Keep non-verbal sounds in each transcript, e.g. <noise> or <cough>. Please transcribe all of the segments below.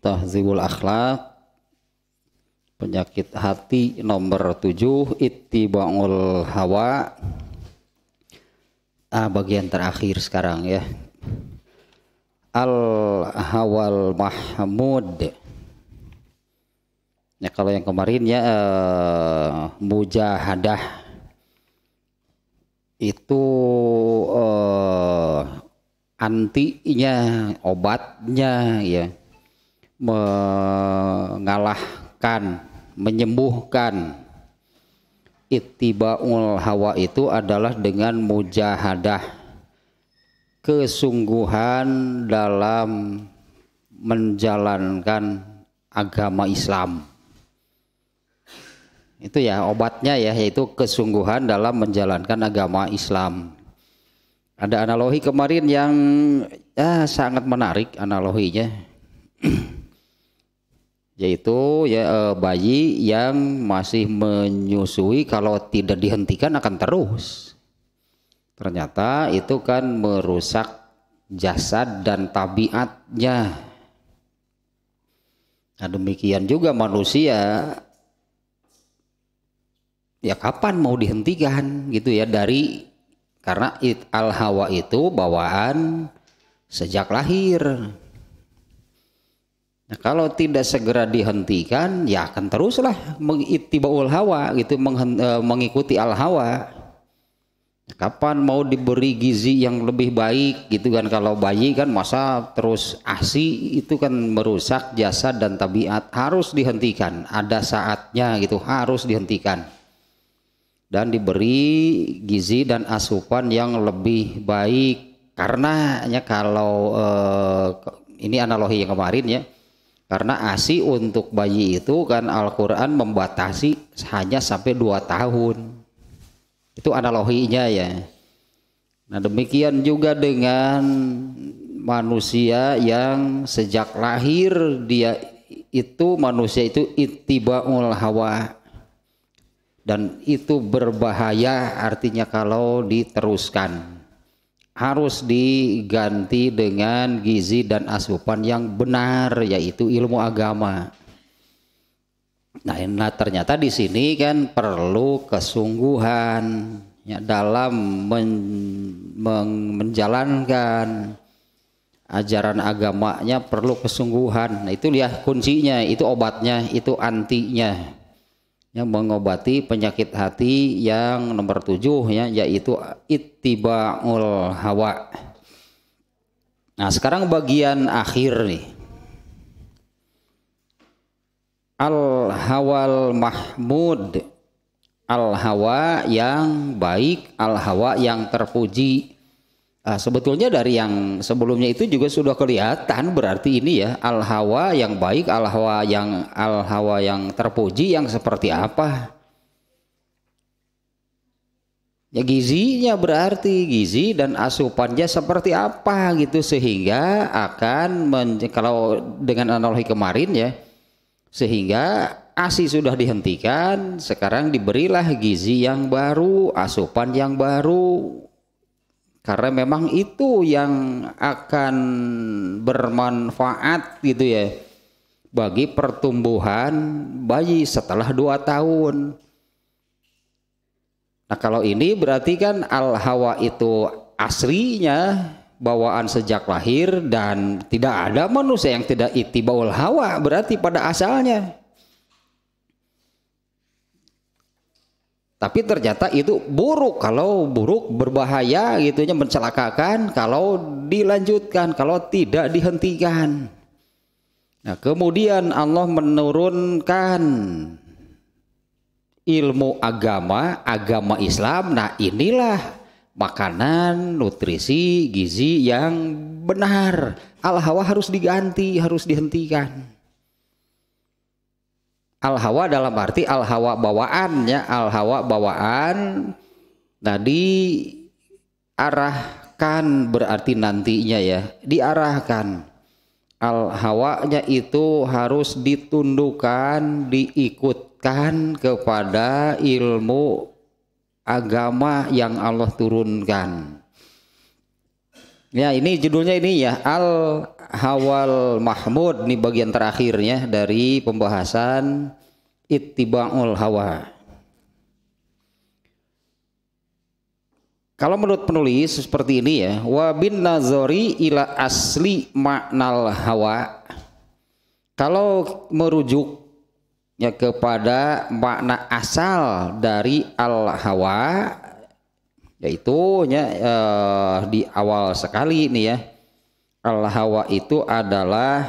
Tahzibul Akhlak penyakit hati nomor tujuh ittiba'ul hawa ah, bagian terakhir sekarang ya al hawal mahmud ya kalau yang kemarin ya uh, mujahadah itu uh, antinya obatnya ya mengalahkan, menyembuhkan itibaul hawa itu adalah dengan mujahadah kesungguhan dalam menjalankan agama Islam. Itu ya obatnya ya yaitu kesungguhan dalam menjalankan agama Islam. Ada analogi kemarin yang ya, sangat menarik analoginya. <clears throat> yaitu ya eh, bayi yang masih menyusui kalau tidak dihentikan akan terus. Ternyata itu kan merusak jasad dan tabiatnya. Nah, demikian juga manusia ya kapan mau dihentikan gitu ya dari karena it, al hawa itu bawaan sejak lahir Nah, kalau tidak segera dihentikan, ya akan teruslah mengitibaul hawa gitu eh, mengikuti al hawa. Kapan mau diberi gizi yang lebih baik gitu kan kalau bayi kan masa terus asi itu kan merusak jasad dan tabiat harus dihentikan ada saatnya gitu harus dihentikan dan diberi gizi dan asupan yang lebih baik karena ya kalau eh, ini analogi yang kemarin ya karena ASI untuk bayi itu kan Al-Quran membatasi hanya sampai 2 tahun. Itu analoginya ya. Nah demikian juga dengan manusia yang sejak lahir dia itu manusia itu ittibaul hawa dan itu berbahaya artinya kalau diteruskan harus diganti dengan gizi dan asupan yang benar yaitu ilmu agama. Nah, nah ternyata di sini kan perlu kesungguhan ya, dalam men, men, menjalankan ajaran agamanya perlu kesungguhan. Nah itu lihat kuncinya, itu obatnya, itu antinya yang mengobati penyakit hati yang nomor tujuh ya yaitu ittiba'ul hawa. Nah, sekarang bagian akhir nih. Al hawal mahmud. Al hawa yang baik, al hawa yang terpuji. Nah, sebetulnya dari yang sebelumnya itu juga sudah kelihatan berarti ini ya al hawa yang baik, al hawa yang al hawa yang terpuji yang seperti apa? Ya gizinya berarti gizi dan asupannya seperti apa gitu sehingga akan men, kalau dengan analogi kemarin ya sehingga ASI sudah dihentikan sekarang diberilah gizi yang baru, asupan yang baru, karena memang itu yang akan bermanfaat gitu ya bagi pertumbuhan bayi setelah dua tahun. Nah kalau ini berarti kan al-hawa itu aslinya bawaan sejak lahir dan tidak ada manusia yang tidak itibaul hawa berarti pada asalnya Tapi ternyata itu buruk kalau buruk berbahaya gitunya mencelakakan kalau dilanjutkan kalau tidak dihentikan. Nah, kemudian Allah menurunkan ilmu agama, agama Islam. Nah, inilah makanan, nutrisi, gizi yang benar. Al-hawa harus diganti, harus dihentikan al hawa dalam arti al hawa bawaan ya al hawa bawaan nah arahkan berarti nantinya ya diarahkan al hawanya itu harus ditundukkan diikutkan kepada ilmu agama yang Allah turunkan Ya ini judulnya ini ya Al Hawal Mahmud ini bagian terakhirnya dari pembahasan Ittiba'ul Hawa. Kalau menurut penulis seperti ini ya, wa bin nazori ila asli maknal hawa. Kalau merujuk ya kepada makna asal dari al hawa yaitu ya, eh, di awal sekali ini ya al hawa itu adalah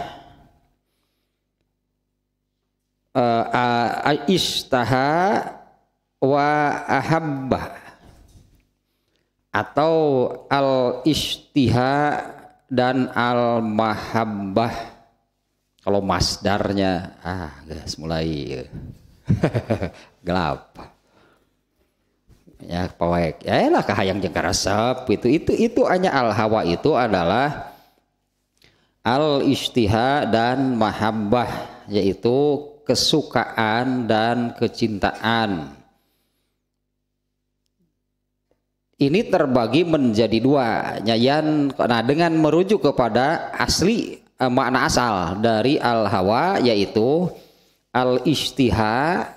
eh, istaha wa ahabba atau al istiha dan al mahabbah kalau masdarnya ah gas mulai <laughs> gelap ya poek ya lah kahayang yang karasep asap gitu. itu itu hanya al hawa itu adalah al istiha dan mahabbah yaitu kesukaan dan kecintaan ini terbagi menjadi dua nyayan nah dengan merujuk kepada asli eh, makna asal dari al hawa yaitu al istiha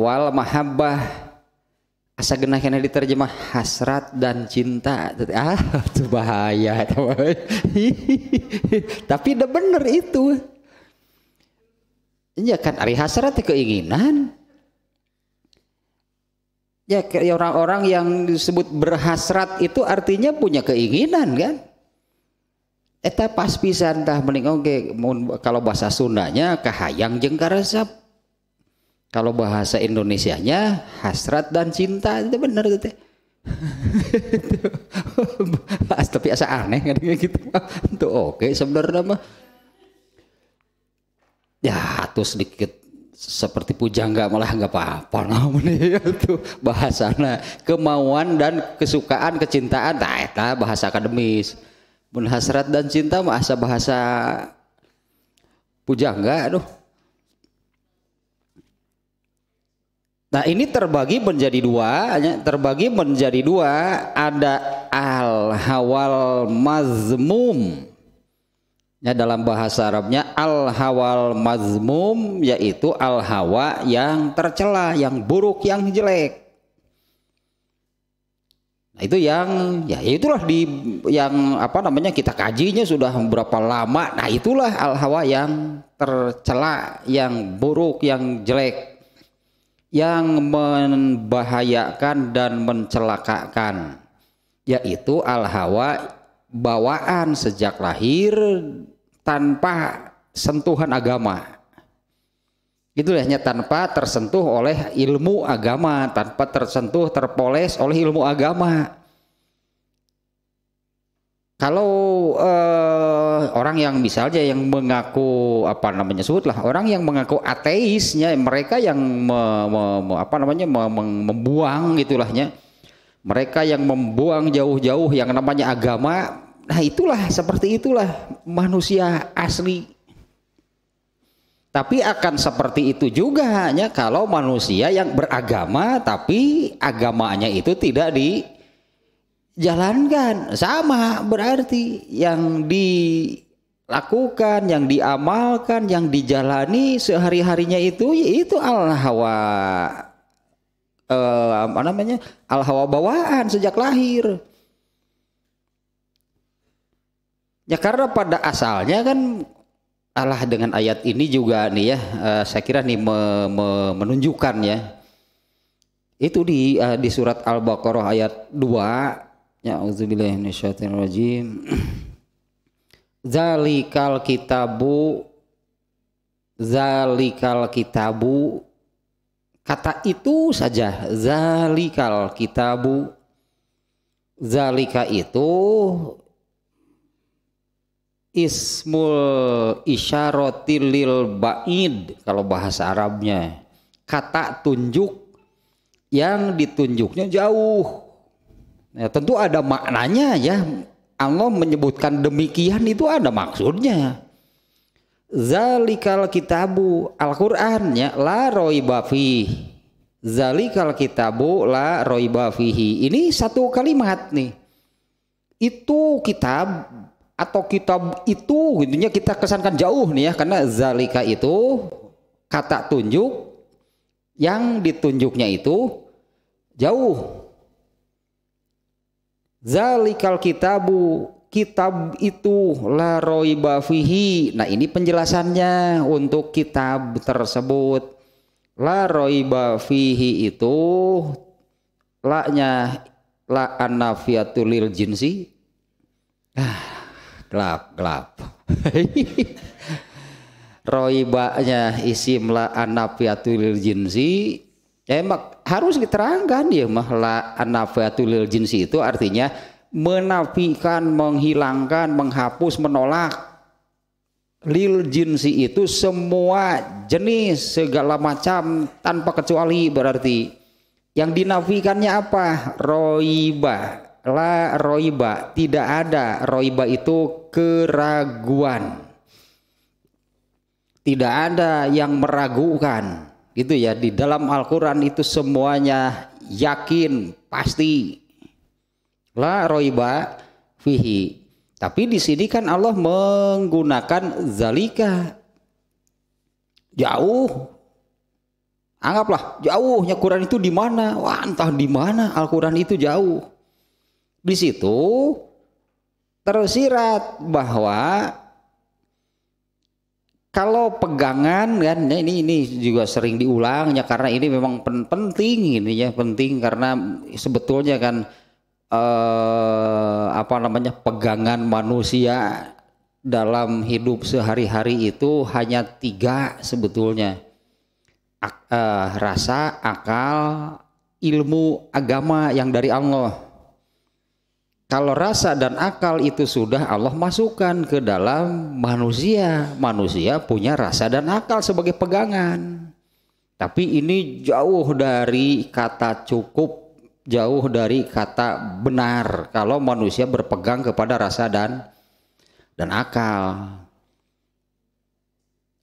wal mahabbah asa genah kena diterjemah hasrat dan cinta ah <laughs> itu bahaya <laughs> tapi udah bener itu ya kan ari hasrat keinginan ya orang-orang yang disebut berhasrat itu artinya punya keinginan kan Eta pas pisan tah mending oke okay. kalau bahasa Sundanya kahayang jengkaresep kalau bahasa Indonesianya hasrat dan cinta itu benar itu teh. Tapi asa aneh kan gitu. Itu oke sebenarnya mah. Ya atuh sedikit seperti pujangga malah nggak apa-apa <laughs> namanya itu bahasana kemauan dan kesukaan kecintaan nah itu eh, bahasa akademis pun hasrat dan cinta mah asa bahasa pujangga aduh Nah ini terbagi menjadi dua, terbagi menjadi dua, ada al-hawal mazmum. Ya, dalam bahasa Arabnya al-hawal mazmum yaitu al-hawa yang tercela, yang buruk, yang jelek. Nah, itu yang ya itulah di yang apa namanya kita kajinya sudah berapa lama. Nah, itulah al-hawa yang tercela, yang buruk, yang jelek yang membahayakan dan mencelakakan yaitu al-hawa bawaan sejak lahir tanpa sentuhan agama itu hanya tanpa tersentuh oleh ilmu agama tanpa tersentuh terpoles oleh ilmu agama kalau uh, orang yang misalnya yang mengaku apa namanya sebutlah orang yang mengaku ateisnya mereka yang me, me, me, apa namanya me, me, membuang gitulahnya mereka yang membuang jauh-jauh yang namanya agama nah itulah seperti itulah manusia asli tapi akan seperti itu juga hanya kalau manusia yang beragama tapi agamanya itu tidak di jalankan sama berarti yang dilakukan yang diamalkan yang dijalani sehari harinya itu itu al hawa eh, apa namanya al hawa bawaan sejak lahir ya karena pada asalnya kan Allah dengan ayat ini juga nih ya eh, saya kira nih me, me, menunjukkan ya itu di eh, di surat al baqarah ayat 2 Ya'udzubillahi minasyaitonir rajim. <clears throat> Zalikal kitabu zalikal kitabu kata itu saja zalikal kitabu zalika itu ismul isyarotilil ba'id kalau bahasa Arabnya kata tunjuk yang ditunjuknya jauh Ya, tentu ada maknanya ya. Allah menyebutkan demikian itu ada maksudnya. Zalikal kitabu Al-Qur'an ya la roiba Zalikal kitabu la roiba Ini satu kalimat nih. Itu kitab atau kitab itu intinya kita kesankan jauh nih ya karena zalika itu kata tunjuk yang ditunjuknya itu jauh Zalikal kitabu kitab itu la roiba fihi. Nah, ini penjelasannya untuk kitab tersebut. La roiba fihi itu la-nya la annafiyatul lil jinsi. Ah, gelap, gelap. <laughs> roibanya isim la annafiyatul lil jinsi. Emak harus diterangkan ya mahla anafatul lil jinsi itu artinya menafikan, menghilangkan, menghapus, menolak lil jinsi itu semua jenis segala macam tanpa kecuali berarti yang dinafikannya apa roiba la roiba tidak ada roiba itu keraguan tidak ada yang meragukan itu ya di dalam Al-Qur'an itu semuanya yakin, pasti. La roiba fihi. Tapi di sini kan Allah menggunakan zalika jauh. Anggaplah jauhnya Quran itu di mana? Wah, entah di mana Al-Qur'an itu jauh. Di situ tersirat bahwa kalau pegangan kan ya ini ini juga sering diulang ya karena ini memang penting ini ya penting karena sebetulnya kan eh, apa namanya pegangan manusia dalam hidup sehari-hari itu hanya tiga sebetulnya Ak, eh, rasa akal ilmu agama yang dari Allah kalau rasa dan akal itu sudah Allah masukkan ke dalam manusia. Manusia punya rasa dan akal sebagai pegangan. Tapi ini jauh dari kata cukup, jauh dari kata benar kalau manusia berpegang kepada rasa dan dan akal.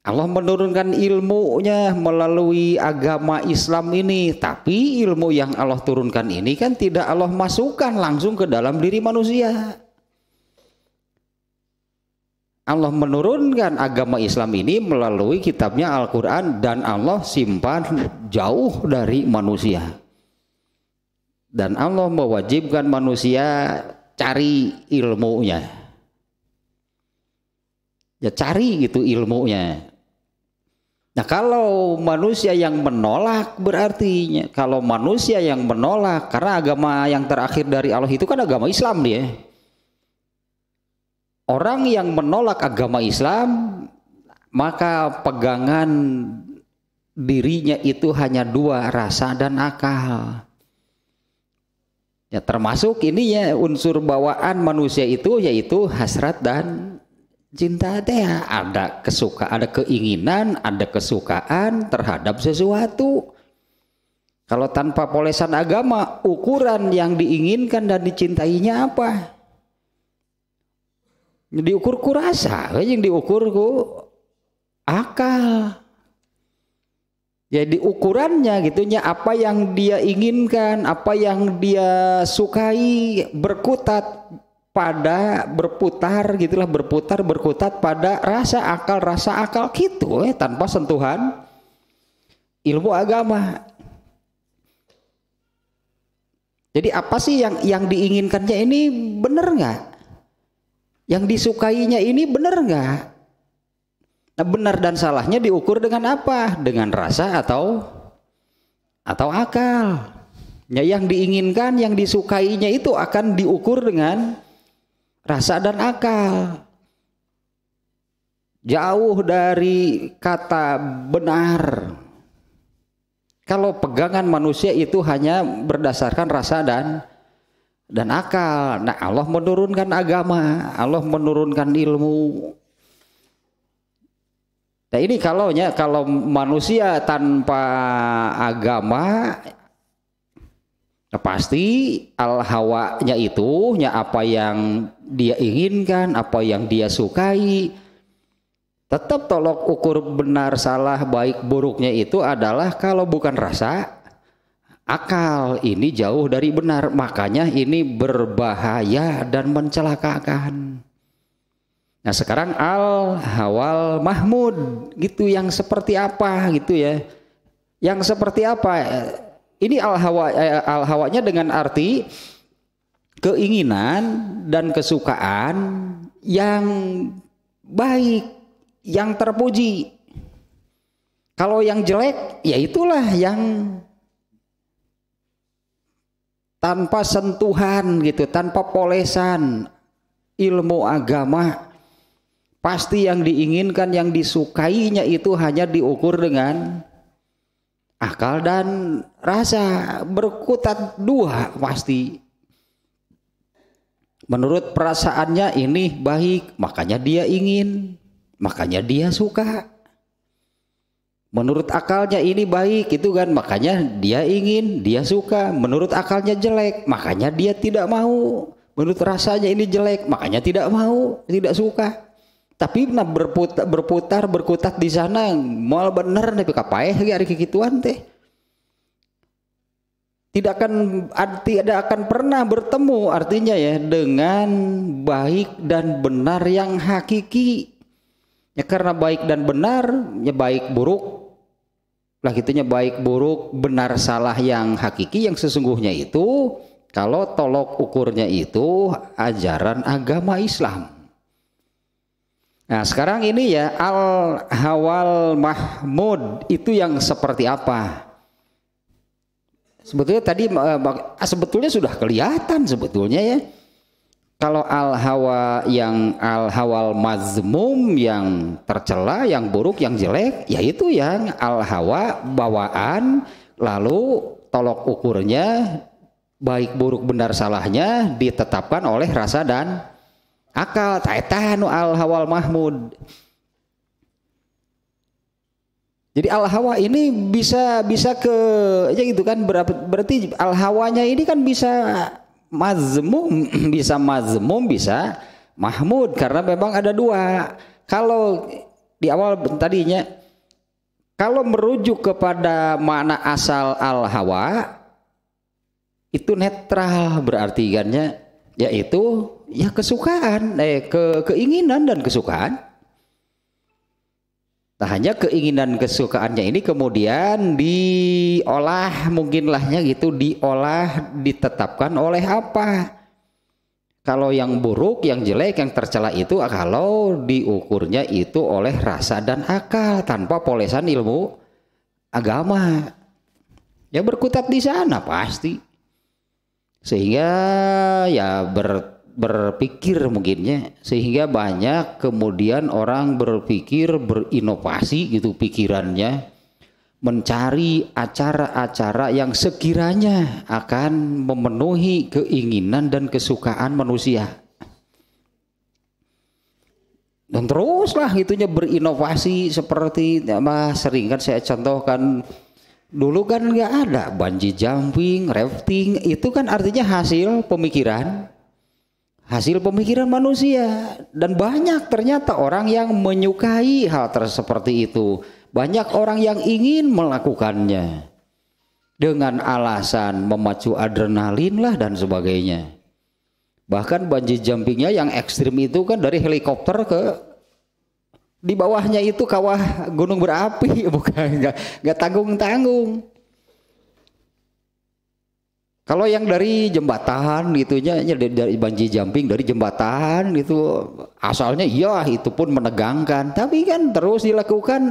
Allah menurunkan ilmunya melalui agama Islam ini tapi ilmu yang Allah turunkan ini kan tidak Allah masukkan langsung ke dalam diri manusia Allah menurunkan agama Islam ini melalui kitabnya Al-Quran dan Allah simpan jauh dari manusia dan Allah mewajibkan manusia cari ilmunya ya cari gitu ilmunya Nah, kalau manusia yang menolak berarti kalau manusia yang menolak karena agama yang terakhir dari Allah itu kan agama Islam dia. Orang yang menolak agama Islam maka pegangan dirinya itu hanya dua rasa dan akal. Ya termasuk ini ya unsur bawaan manusia itu yaitu hasrat dan Cinta teh ya ada kesuka, ada keinginan, ada kesukaan terhadap sesuatu. Kalau tanpa polesan agama, ukuran yang diinginkan dan dicintainya apa? Diukur ku rasa, yang diukur ku akal. Jadi ukurannya gitunya apa yang dia inginkan, apa yang dia sukai berkutat pada berputar gitulah berputar berkutat pada rasa akal rasa akal gitu eh tanpa sentuhan ilmu agama. Jadi apa sih yang yang diinginkannya ini benar nggak? Yang disukainya ini benar nggak? Nah benar dan salahnya diukur dengan apa? Dengan rasa atau atau akal. Ya, yang diinginkan, yang disukainya itu akan diukur dengan rasa dan akal. Jauh dari kata benar. Kalau pegangan manusia itu hanya berdasarkan rasa dan dan akal. Nah, Allah menurunkan agama, Allah menurunkan ilmu. Nah, ini kalau kalau manusia tanpa agama Nah, pasti al hawanya itu ya apa yang dia inginkan, apa yang dia sukai. Tetap tolok ukur benar salah baik buruknya itu adalah kalau bukan rasa akal ini jauh dari benar makanya ini berbahaya dan mencelakakan. Nah sekarang al hawal mahmud gitu yang seperti apa gitu ya? Yang seperti apa? ini al hawa eh, al dengan arti keinginan dan kesukaan yang baik, yang terpuji. Kalau yang jelek, ya itulah yang tanpa sentuhan gitu, tanpa polesan ilmu agama. Pasti yang diinginkan, yang disukainya itu hanya diukur dengan akal dan rasa berkutat dua pasti menurut perasaannya ini baik makanya dia ingin makanya dia suka menurut akalnya ini baik itu kan makanya dia ingin dia suka menurut akalnya jelek makanya dia tidak mau menurut rasanya ini jelek makanya tidak mau tidak suka tapi nah berputar, berputar berkutat di sana mal bener tapi kapaeh hari kikituan teh tidak akan arti tidak akan pernah bertemu artinya ya dengan baik dan benar yang hakiki ya karena baik dan benar ya baik buruk lah gitunya baik buruk benar salah yang hakiki yang sesungguhnya itu kalau tolok ukurnya itu ajaran agama Islam Nah sekarang ini ya al hawal mahmud itu yang seperti apa? Sebetulnya tadi eh, ah, sebetulnya sudah kelihatan sebetulnya ya. Kalau al hawa yang al hawal mazmum yang tercela, yang buruk, yang jelek, yaitu yang al hawa bawaan lalu tolok ukurnya baik buruk benar salahnya ditetapkan oleh rasa dan akal taeta nu al hawal mahmud jadi al hawa ini bisa bisa ke ya gitu kan berarti al hawanya ini kan bisa mazmum <clears throat> bisa mazmum bisa mahmud karena memang ada dua kalau di awal tadinya kalau merujuk kepada mana asal al hawa itu netral berarti yaitu ya kesukaan, eh ke keinginan dan kesukaan. Nah hanya keinginan kesukaannya ini kemudian diolah mungkinlahnya gitu diolah ditetapkan oleh apa? Kalau yang buruk, yang jelek, yang tercela itu kalau diukurnya itu oleh rasa dan akal tanpa polesan ilmu agama. Ya berkutat di sana pasti. Sehingga ya ber berpikir mungkinnya sehingga banyak kemudian orang berpikir berinovasi gitu pikirannya mencari acara-acara yang sekiranya akan memenuhi keinginan dan kesukaan manusia. Dan teruslah itunya berinovasi seperti ya, sering kan saya contohkan dulu kan nggak ada banji jumping, rafting, itu kan artinya hasil pemikiran hasil pemikiran manusia dan banyak ternyata orang yang menyukai hal seperti itu banyak orang yang ingin melakukannya dengan alasan memacu adrenalin lah dan sebagainya bahkan banji jumpingnya yang ekstrim itu kan dari helikopter ke di bawahnya itu kawah gunung berapi <laughs> bukan nggak tanggung tanggung kalau yang dari jembatan gitu ya dari, dari banji jumping dari jembatan gitu asalnya iya itu pun menegangkan tapi kan terus dilakukan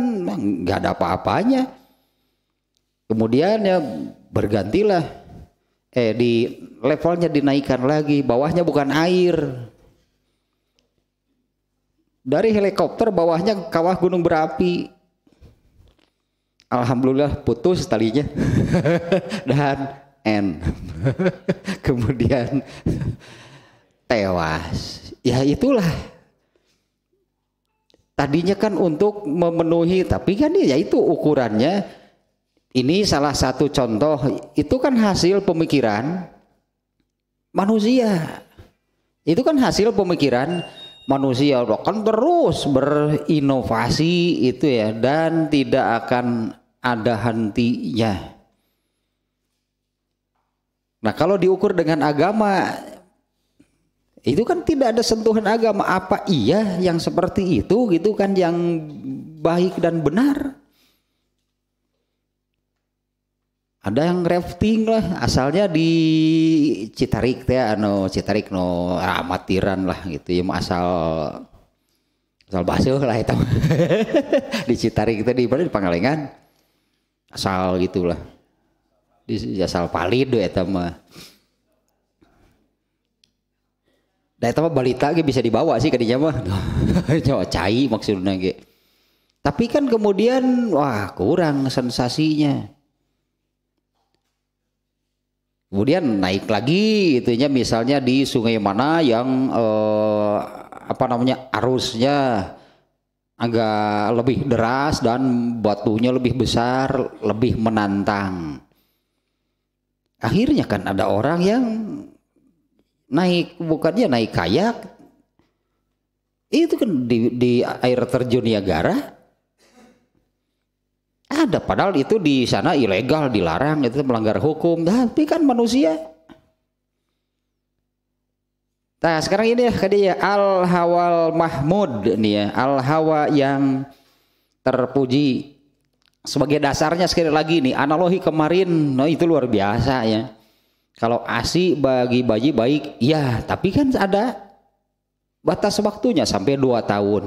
nggak ada apa-apanya. Kemudian ya bergantilah eh di levelnya dinaikkan lagi bawahnya bukan air dari helikopter bawahnya kawah gunung berapi Alhamdulillah putus talinya <laughs> dan N <laughs> kemudian tewas ya itulah tadinya kan untuk memenuhi tapi kan ya itu ukurannya ini salah satu contoh itu kan hasil pemikiran manusia itu kan hasil pemikiran manusia kan terus berinovasi itu ya dan tidak akan ada hentinya. Nah kalau diukur dengan agama itu kan tidak ada sentuhan agama apa iya yang seperti itu gitu kan yang baik dan benar ada yang rafting lah asalnya di Citarik ya anu Citarik no amatiran lah gitu ya asal asal basuh lah itu <laughs> di Citarik itu di mana di Pangalengan asal gitulah asal valid do eta mah da nah, eta mah balita ge bisa dibawa sih ke dinya mah <laughs> cai maksudna ge tapi kan kemudian wah kurang sensasinya kemudian naik lagi itunya misalnya di sungai mana yang eh, apa namanya arusnya agak lebih deras dan batunya lebih besar lebih menantang akhirnya kan ada orang yang naik bukannya naik kayak itu kan di, di air terjun Niagara ada padahal itu di sana ilegal dilarang itu melanggar hukum tapi kan manusia Nah sekarang ini ya ya al hawal mahmud nih ya al hawa yang terpuji sebagai dasarnya sekali lagi nih analogi kemarin no nah, itu luar biasa ya kalau ASI bagi bayi baik ya tapi kan ada batas waktunya sampai 2 tahun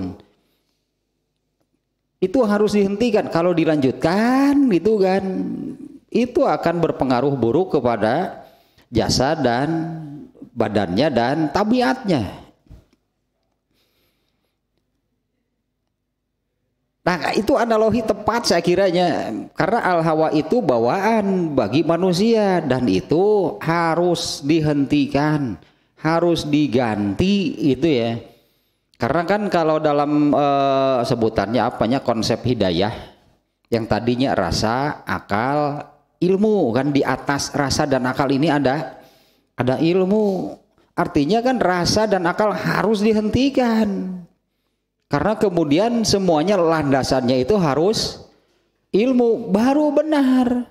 itu harus dihentikan kalau dilanjutkan gitu kan itu akan berpengaruh buruk kepada jasa dan badannya dan tabiatnya Nah, itu analogi tepat saya kiranya karena al-hawa itu bawaan bagi manusia dan itu harus dihentikan, harus diganti itu ya. Karena kan kalau dalam e, sebutannya apanya konsep hidayah yang tadinya rasa, akal, ilmu kan di atas rasa dan akal ini ada ada ilmu. Artinya kan rasa dan akal harus dihentikan. Karena kemudian semuanya landasannya itu harus ilmu baru benar.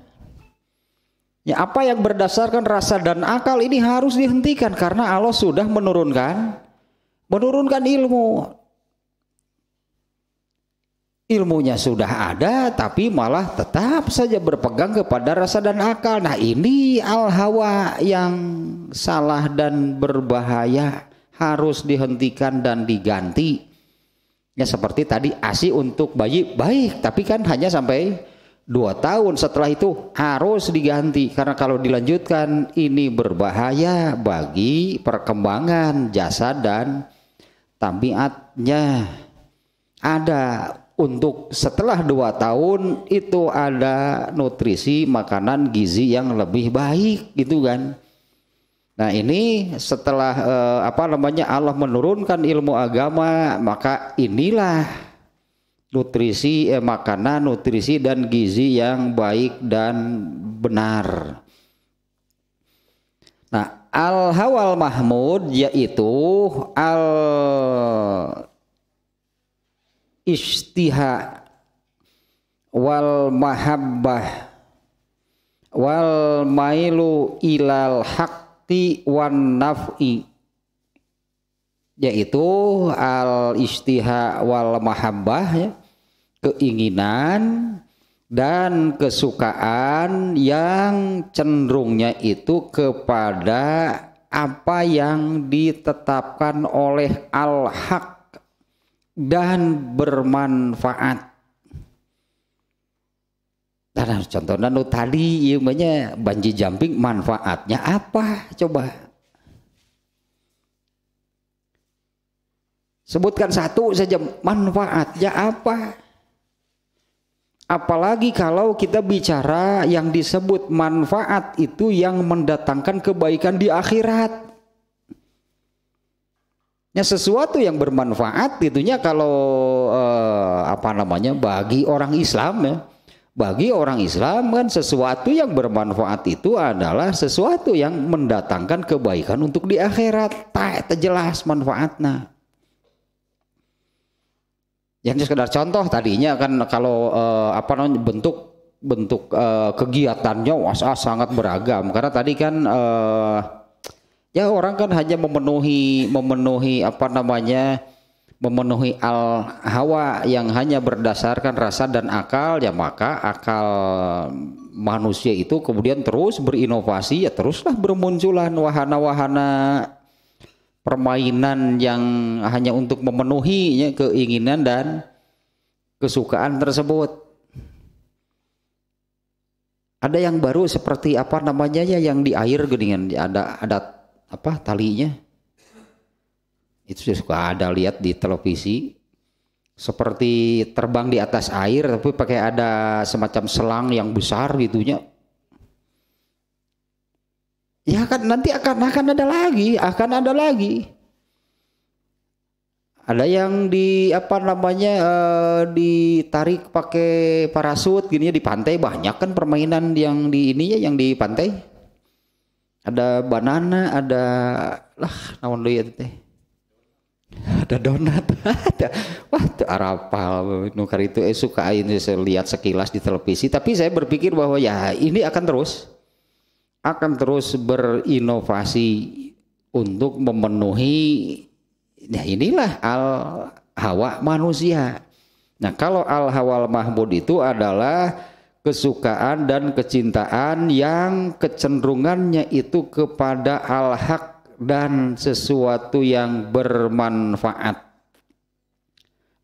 Ya, apa yang berdasarkan rasa dan akal ini harus dihentikan karena Allah sudah menurunkan menurunkan ilmu. Ilmunya sudah ada tapi malah tetap saja berpegang kepada rasa dan akal. Nah, ini al-hawa yang salah dan berbahaya harus dihentikan dan diganti Ya seperti tadi ASI untuk bayi baik, tapi kan hanya sampai dua tahun setelah itu harus diganti karena kalau dilanjutkan ini berbahaya bagi perkembangan jasad dan tabiatnya. Ada untuk setelah dua tahun itu ada nutrisi makanan gizi yang lebih baik gitu kan Nah ini setelah eh, apa namanya Allah menurunkan ilmu agama maka inilah nutrisi eh, makanan nutrisi dan gizi yang baik dan benar. Nah al hawal mahmud yaitu al istiha wal mahabbah wal mailu ilal haq naf'i wan naf'i yaitu al istiha wal mahabbah ya, keinginan dan kesukaan yang cenderungnya itu kepada apa yang ditetapkan oleh al-haq dan bermanfaat Nah, nah contohnya nu tadi iya banji jumping manfaatnya apa coba? Sebutkan satu saja manfaatnya apa? Apalagi kalau kita bicara yang disebut manfaat itu yang mendatangkan kebaikan di akhirat. Ya sesuatu yang bermanfaat itunya kalau eh, apa namanya bagi orang Islam ya bagi orang Islam kan sesuatu yang bermanfaat itu adalah sesuatu yang mendatangkan kebaikan untuk di akhirat. Tak jelas manfaatnya. Yang sekedar contoh tadinya kan kalau eh, apa namanya bentuk bentuk eh, kegiatannya was -was ah, sangat beragam karena tadi kan eh, ya orang kan hanya memenuhi memenuhi apa namanya memenuhi al hawa yang hanya berdasarkan rasa dan akal ya maka akal manusia itu kemudian terus berinovasi ya teruslah bermunculan wahana-wahana permainan yang hanya untuk memenuhi ya, keinginan dan kesukaan tersebut ada yang baru seperti apa namanya ya yang di air gedingan ada ada apa talinya itu suka ada lihat di televisi seperti terbang di atas air tapi pakai ada semacam selang yang besar gitunya ya kan nanti akan akan ada lagi akan ada lagi ada yang di apa namanya uh, ditarik pakai parasut gini di pantai banyak kan permainan yang di ini ya yang di pantai ada banana ada lah naon deui teh ada donat <laughs> ada wah arapal nukar itu eh suka ini eh, saya lihat sekilas di televisi tapi saya berpikir bahwa ya ini akan terus akan terus berinovasi untuk memenuhi ya inilah al hawa manusia nah kalau al hawal mahmud itu adalah kesukaan dan kecintaan yang kecenderungannya itu kepada al haq dan sesuatu yang bermanfaat.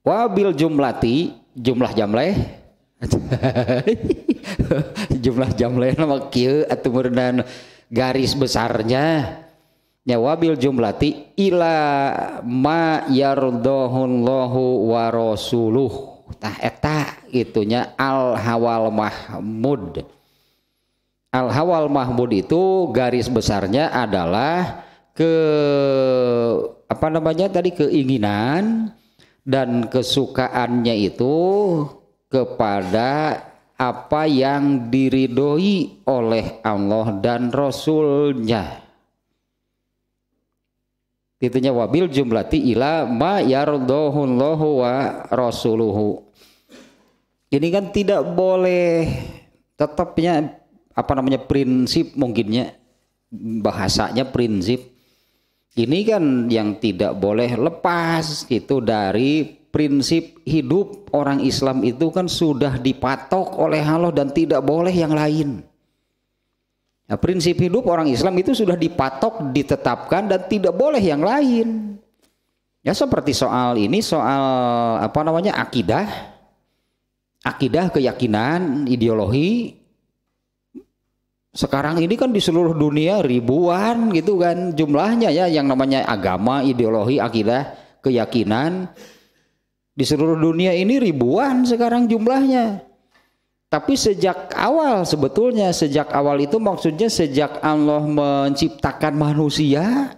Wabil jumlati jumlah jamleh <laughs> jumlah jamleh nama kia atau dan garis besarnya ya wabil jumlati ila ma yardahullahu wa rasuluh tah eta itunya al hawal mahmud al hawal mahmud itu garis besarnya adalah ke apa namanya tadi keinginan dan kesukaannya itu kepada apa yang diridhoi oleh Allah dan Rasulnya. Itunya wabil jumlati ila ma yardohullahu wa rasuluhu. Ini kan tidak boleh tetapnya apa namanya prinsip mungkinnya bahasanya prinsip ini kan yang tidak boleh lepas itu dari prinsip hidup orang Islam itu kan sudah dipatok oleh Allah dan tidak boleh yang lain. Nah, prinsip hidup orang Islam itu sudah dipatok, ditetapkan dan tidak boleh yang lain. Ya seperti soal ini soal apa namanya akidah, akidah keyakinan, ideologi sekarang ini kan di seluruh dunia ribuan gitu kan jumlahnya ya yang namanya agama, ideologi, akidah, keyakinan di seluruh dunia ini ribuan sekarang jumlahnya. Tapi sejak awal sebetulnya sejak awal itu maksudnya sejak Allah menciptakan manusia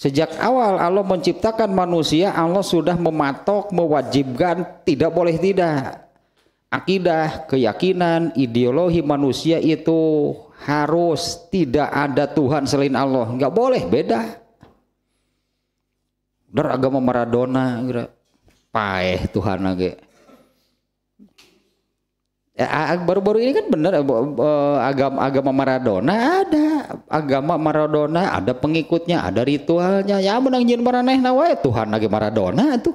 Sejak awal Allah menciptakan manusia, Allah sudah mematok, mewajibkan, tidak boleh tidak akidah, keyakinan, ideologi manusia itu harus tidak ada Tuhan selain Allah. Enggak boleh beda. Dar agama Maradona, paeh Tuhan lagi. Ya, baru-baru ini kan benar eh, agama agama Maradona ada agama Maradona ada pengikutnya ada ritualnya ya menang jin maraneh nawa Tuhan lagi Maradona tuh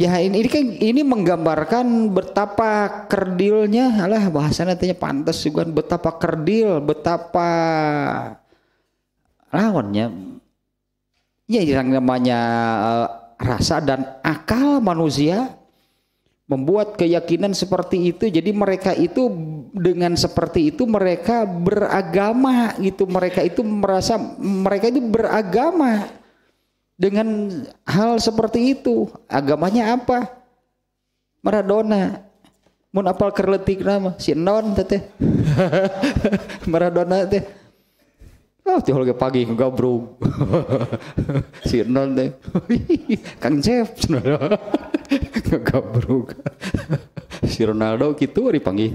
Ya ini, ini kan ini menggambarkan betapa kerdilnya, alah bahasa nantinya pantas juga betapa kerdil, betapa lawannya. Ya yang namanya eh, rasa dan akal manusia membuat keyakinan seperti itu. Jadi mereka itu dengan seperti itu mereka beragama gitu. Mereka itu merasa mereka itu beragama dengan hal seperti itu. Agamanya apa? Maradona. Mun apal kerletik nama si non teteh <laughs> Maradona teh. Oh, tiap hari pagi bro <laughs> si non teh. <laughs> Kang Jeff nggak bro si Ronaldo gitu hari pagi.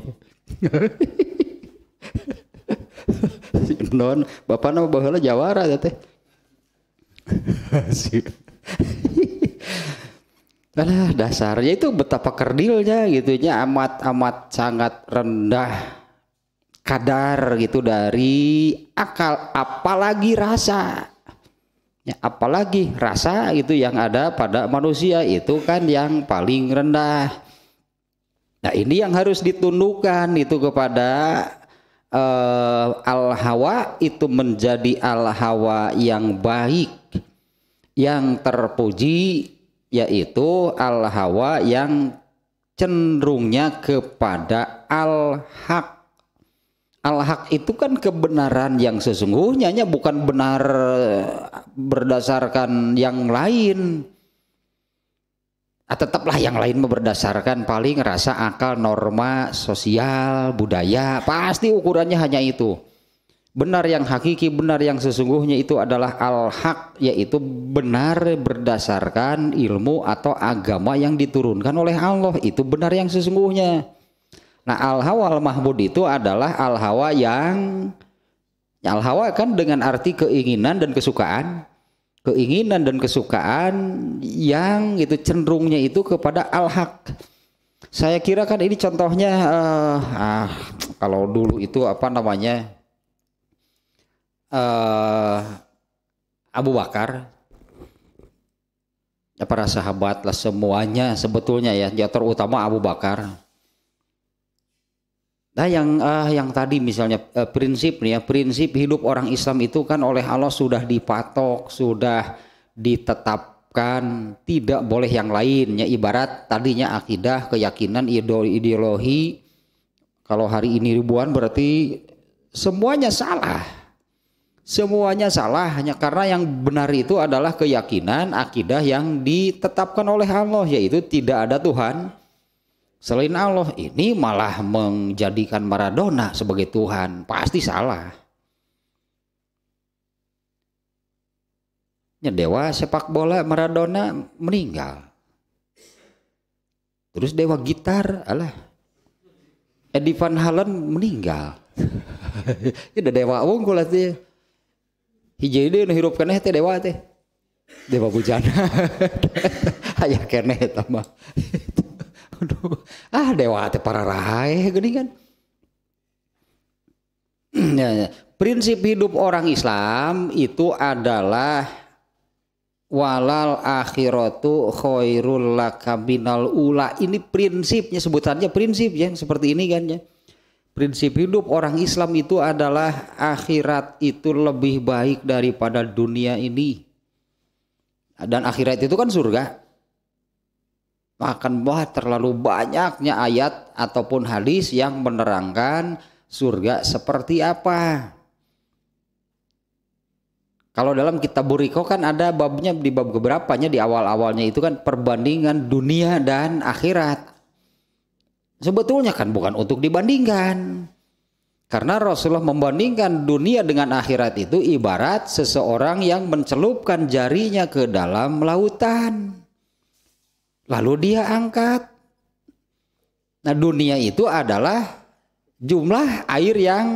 si non, bapak nama baheula jawara teh. Alah <laughs> dasarnya itu betapa kerdilnya gitu gitunya amat amat sangat rendah kadar gitu dari akal apalagi rasa ya, apalagi rasa itu yang ada pada manusia itu kan yang paling rendah nah ini yang harus ditundukkan itu kepada uh, eh, al hawa itu menjadi al hawa yang baik yang terpuji yaitu al hawa yang cenderungnya kepada al haq al haq itu kan kebenaran yang sesungguhnya ya bukan benar berdasarkan yang lain ah, tetaplah yang lain berdasarkan paling rasa akal norma sosial budaya pasti ukurannya hanya itu Benar yang hakiki, benar yang sesungguhnya itu adalah al-haq, yaitu benar berdasarkan ilmu atau agama yang diturunkan oleh Allah. Itu benar yang sesungguhnya. Nah, al-hawa al-mahmud itu adalah al-hawa yang al-hawa kan dengan arti keinginan dan kesukaan. Keinginan dan kesukaan yang itu cenderungnya itu kepada al-haq. Saya kira kan ini contohnya uh, ah, kalau dulu itu apa namanya? uh, Abu Bakar ya, para sahabat lah semuanya sebetulnya ya, ya terutama Abu Bakar Nah yang uh, yang tadi misalnya uh, prinsip nih ya prinsip hidup orang Islam itu kan oleh Allah sudah dipatok sudah ditetapkan tidak boleh yang lainnya ibarat tadinya akidah keyakinan ideologi kalau hari ini ribuan berarti semuanya salah semuanya salah hanya karena yang benar itu adalah keyakinan akidah yang ditetapkan oleh Allah yaitu tidak ada Tuhan selain Allah ini malah menjadikan Maradona sebagai Tuhan pasti salah ya, dewa sepak bola Maradona meninggal terus dewa gitar alah Eddie Van Halen meninggal <laughs> ya dewa unggul artinya hiji ini nu hirup keneh teh dewa teh dewa bujana <laughs> Ayah keneh tama <laughs> ah dewa teh para rae gini kan <clears throat> ya, ya. prinsip hidup orang Islam itu adalah walal akhiratu khairul lakabinal ula ini prinsipnya sebutannya prinsip ya seperti ini kan ya prinsip hidup orang Islam itu adalah akhirat itu lebih baik daripada dunia ini. Dan akhirat itu kan surga. Makan bah terlalu banyaknya ayat ataupun hadis yang menerangkan surga seperti apa. Kalau dalam kitab Buriko kan ada babnya di bab keberapanya di awal-awalnya itu kan perbandingan dunia dan akhirat Sebetulnya kan bukan untuk dibandingkan. Karena Rasulullah membandingkan dunia dengan akhirat itu ibarat seseorang yang mencelupkan jarinya ke dalam lautan. Lalu dia angkat. Nah, dunia itu adalah jumlah air yang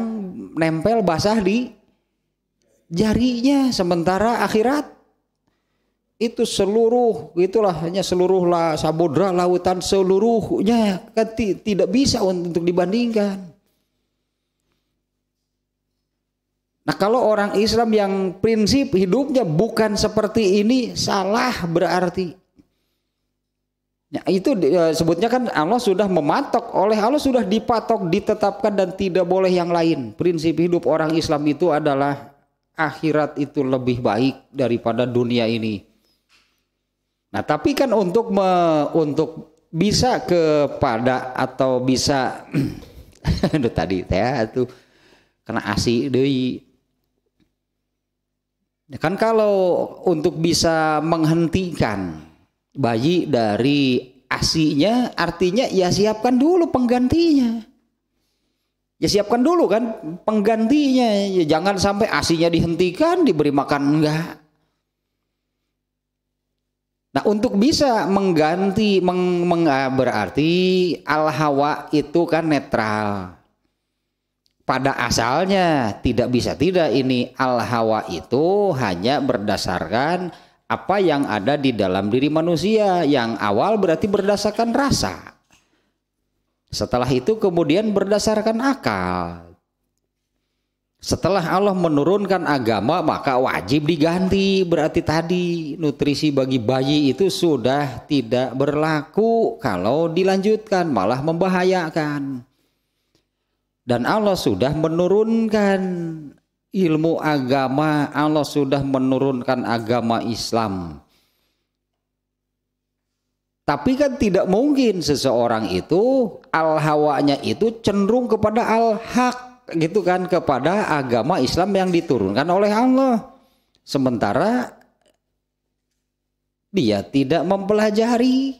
nempel basah di jarinya sementara akhirat itu seluruh itulah hanya seluruh lah samudra lautan seluruhnya kan tidak bisa untuk dibandingkan. Nah, kalau orang Islam yang prinsip hidupnya bukan seperti ini salah berarti. Ya, itu ya, sebutnya kan Allah sudah mematok oleh Allah sudah dipatok, ditetapkan dan tidak boleh yang lain. Prinsip hidup orang Islam itu adalah akhirat itu lebih baik daripada dunia ini. Nah, tapi kan untuk me, untuk bisa kepada atau bisa <clears throat> aduh tadi teh itu kena asi deui. Kan kalau untuk bisa menghentikan bayi dari asinya artinya ya siapkan dulu penggantinya. Ya siapkan dulu kan penggantinya. Ya, jangan sampai asinya dihentikan diberi makan enggak Nah, untuk bisa mengganti meng, meng, eh, berarti al-hawa itu kan netral. Pada asalnya tidak bisa tidak ini al-hawa itu hanya berdasarkan apa yang ada di dalam diri manusia. Yang awal berarti berdasarkan rasa. Setelah itu kemudian berdasarkan akal. Setelah Allah menurunkan agama maka wajib diganti berarti tadi nutrisi bagi bayi itu sudah tidak berlaku kalau dilanjutkan malah membahayakan. Dan Allah sudah menurunkan ilmu agama, Allah sudah menurunkan agama Islam. Tapi kan tidak mungkin seseorang itu al-hawanya itu cenderung kepada al-haq gitu kan kepada agama Islam yang diturunkan oleh Allah. Sementara dia tidak mempelajari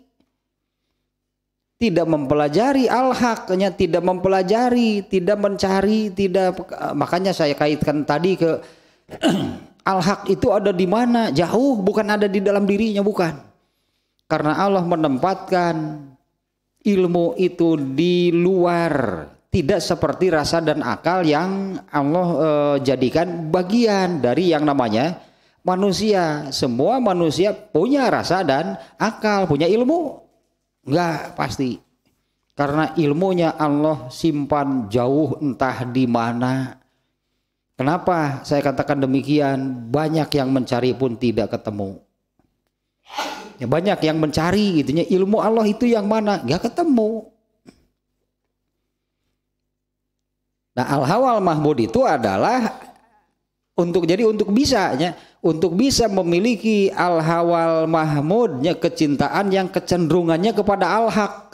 tidak mempelajari al-haknya, tidak mempelajari, tidak mencari, tidak makanya saya kaitkan tadi ke <clears throat> al-hak itu ada di mana? Jauh, bukan ada di dalam dirinya, bukan. Karena Allah menempatkan ilmu itu di luar tidak seperti rasa dan akal yang Allah e, jadikan bagian dari yang namanya manusia. Semua manusia punya rasa dan akal, punya ilmu. Enggak pasti. Karena ilmunya Allah simpan jauh entah di mana. Kenapa saya katakan demikian? Banyak yang mencari pun tidak ketemu. Ya banyak yang mencari gitunya ilmu Allah itu yang mana? Enggak ketemu Nah, al-hawal mahmud itu adalah untuk jadi untuk bisa ya, untuk bisa memiliki al-hawal mahmudnya kecintaan yang kecenderungannya kepada al-haq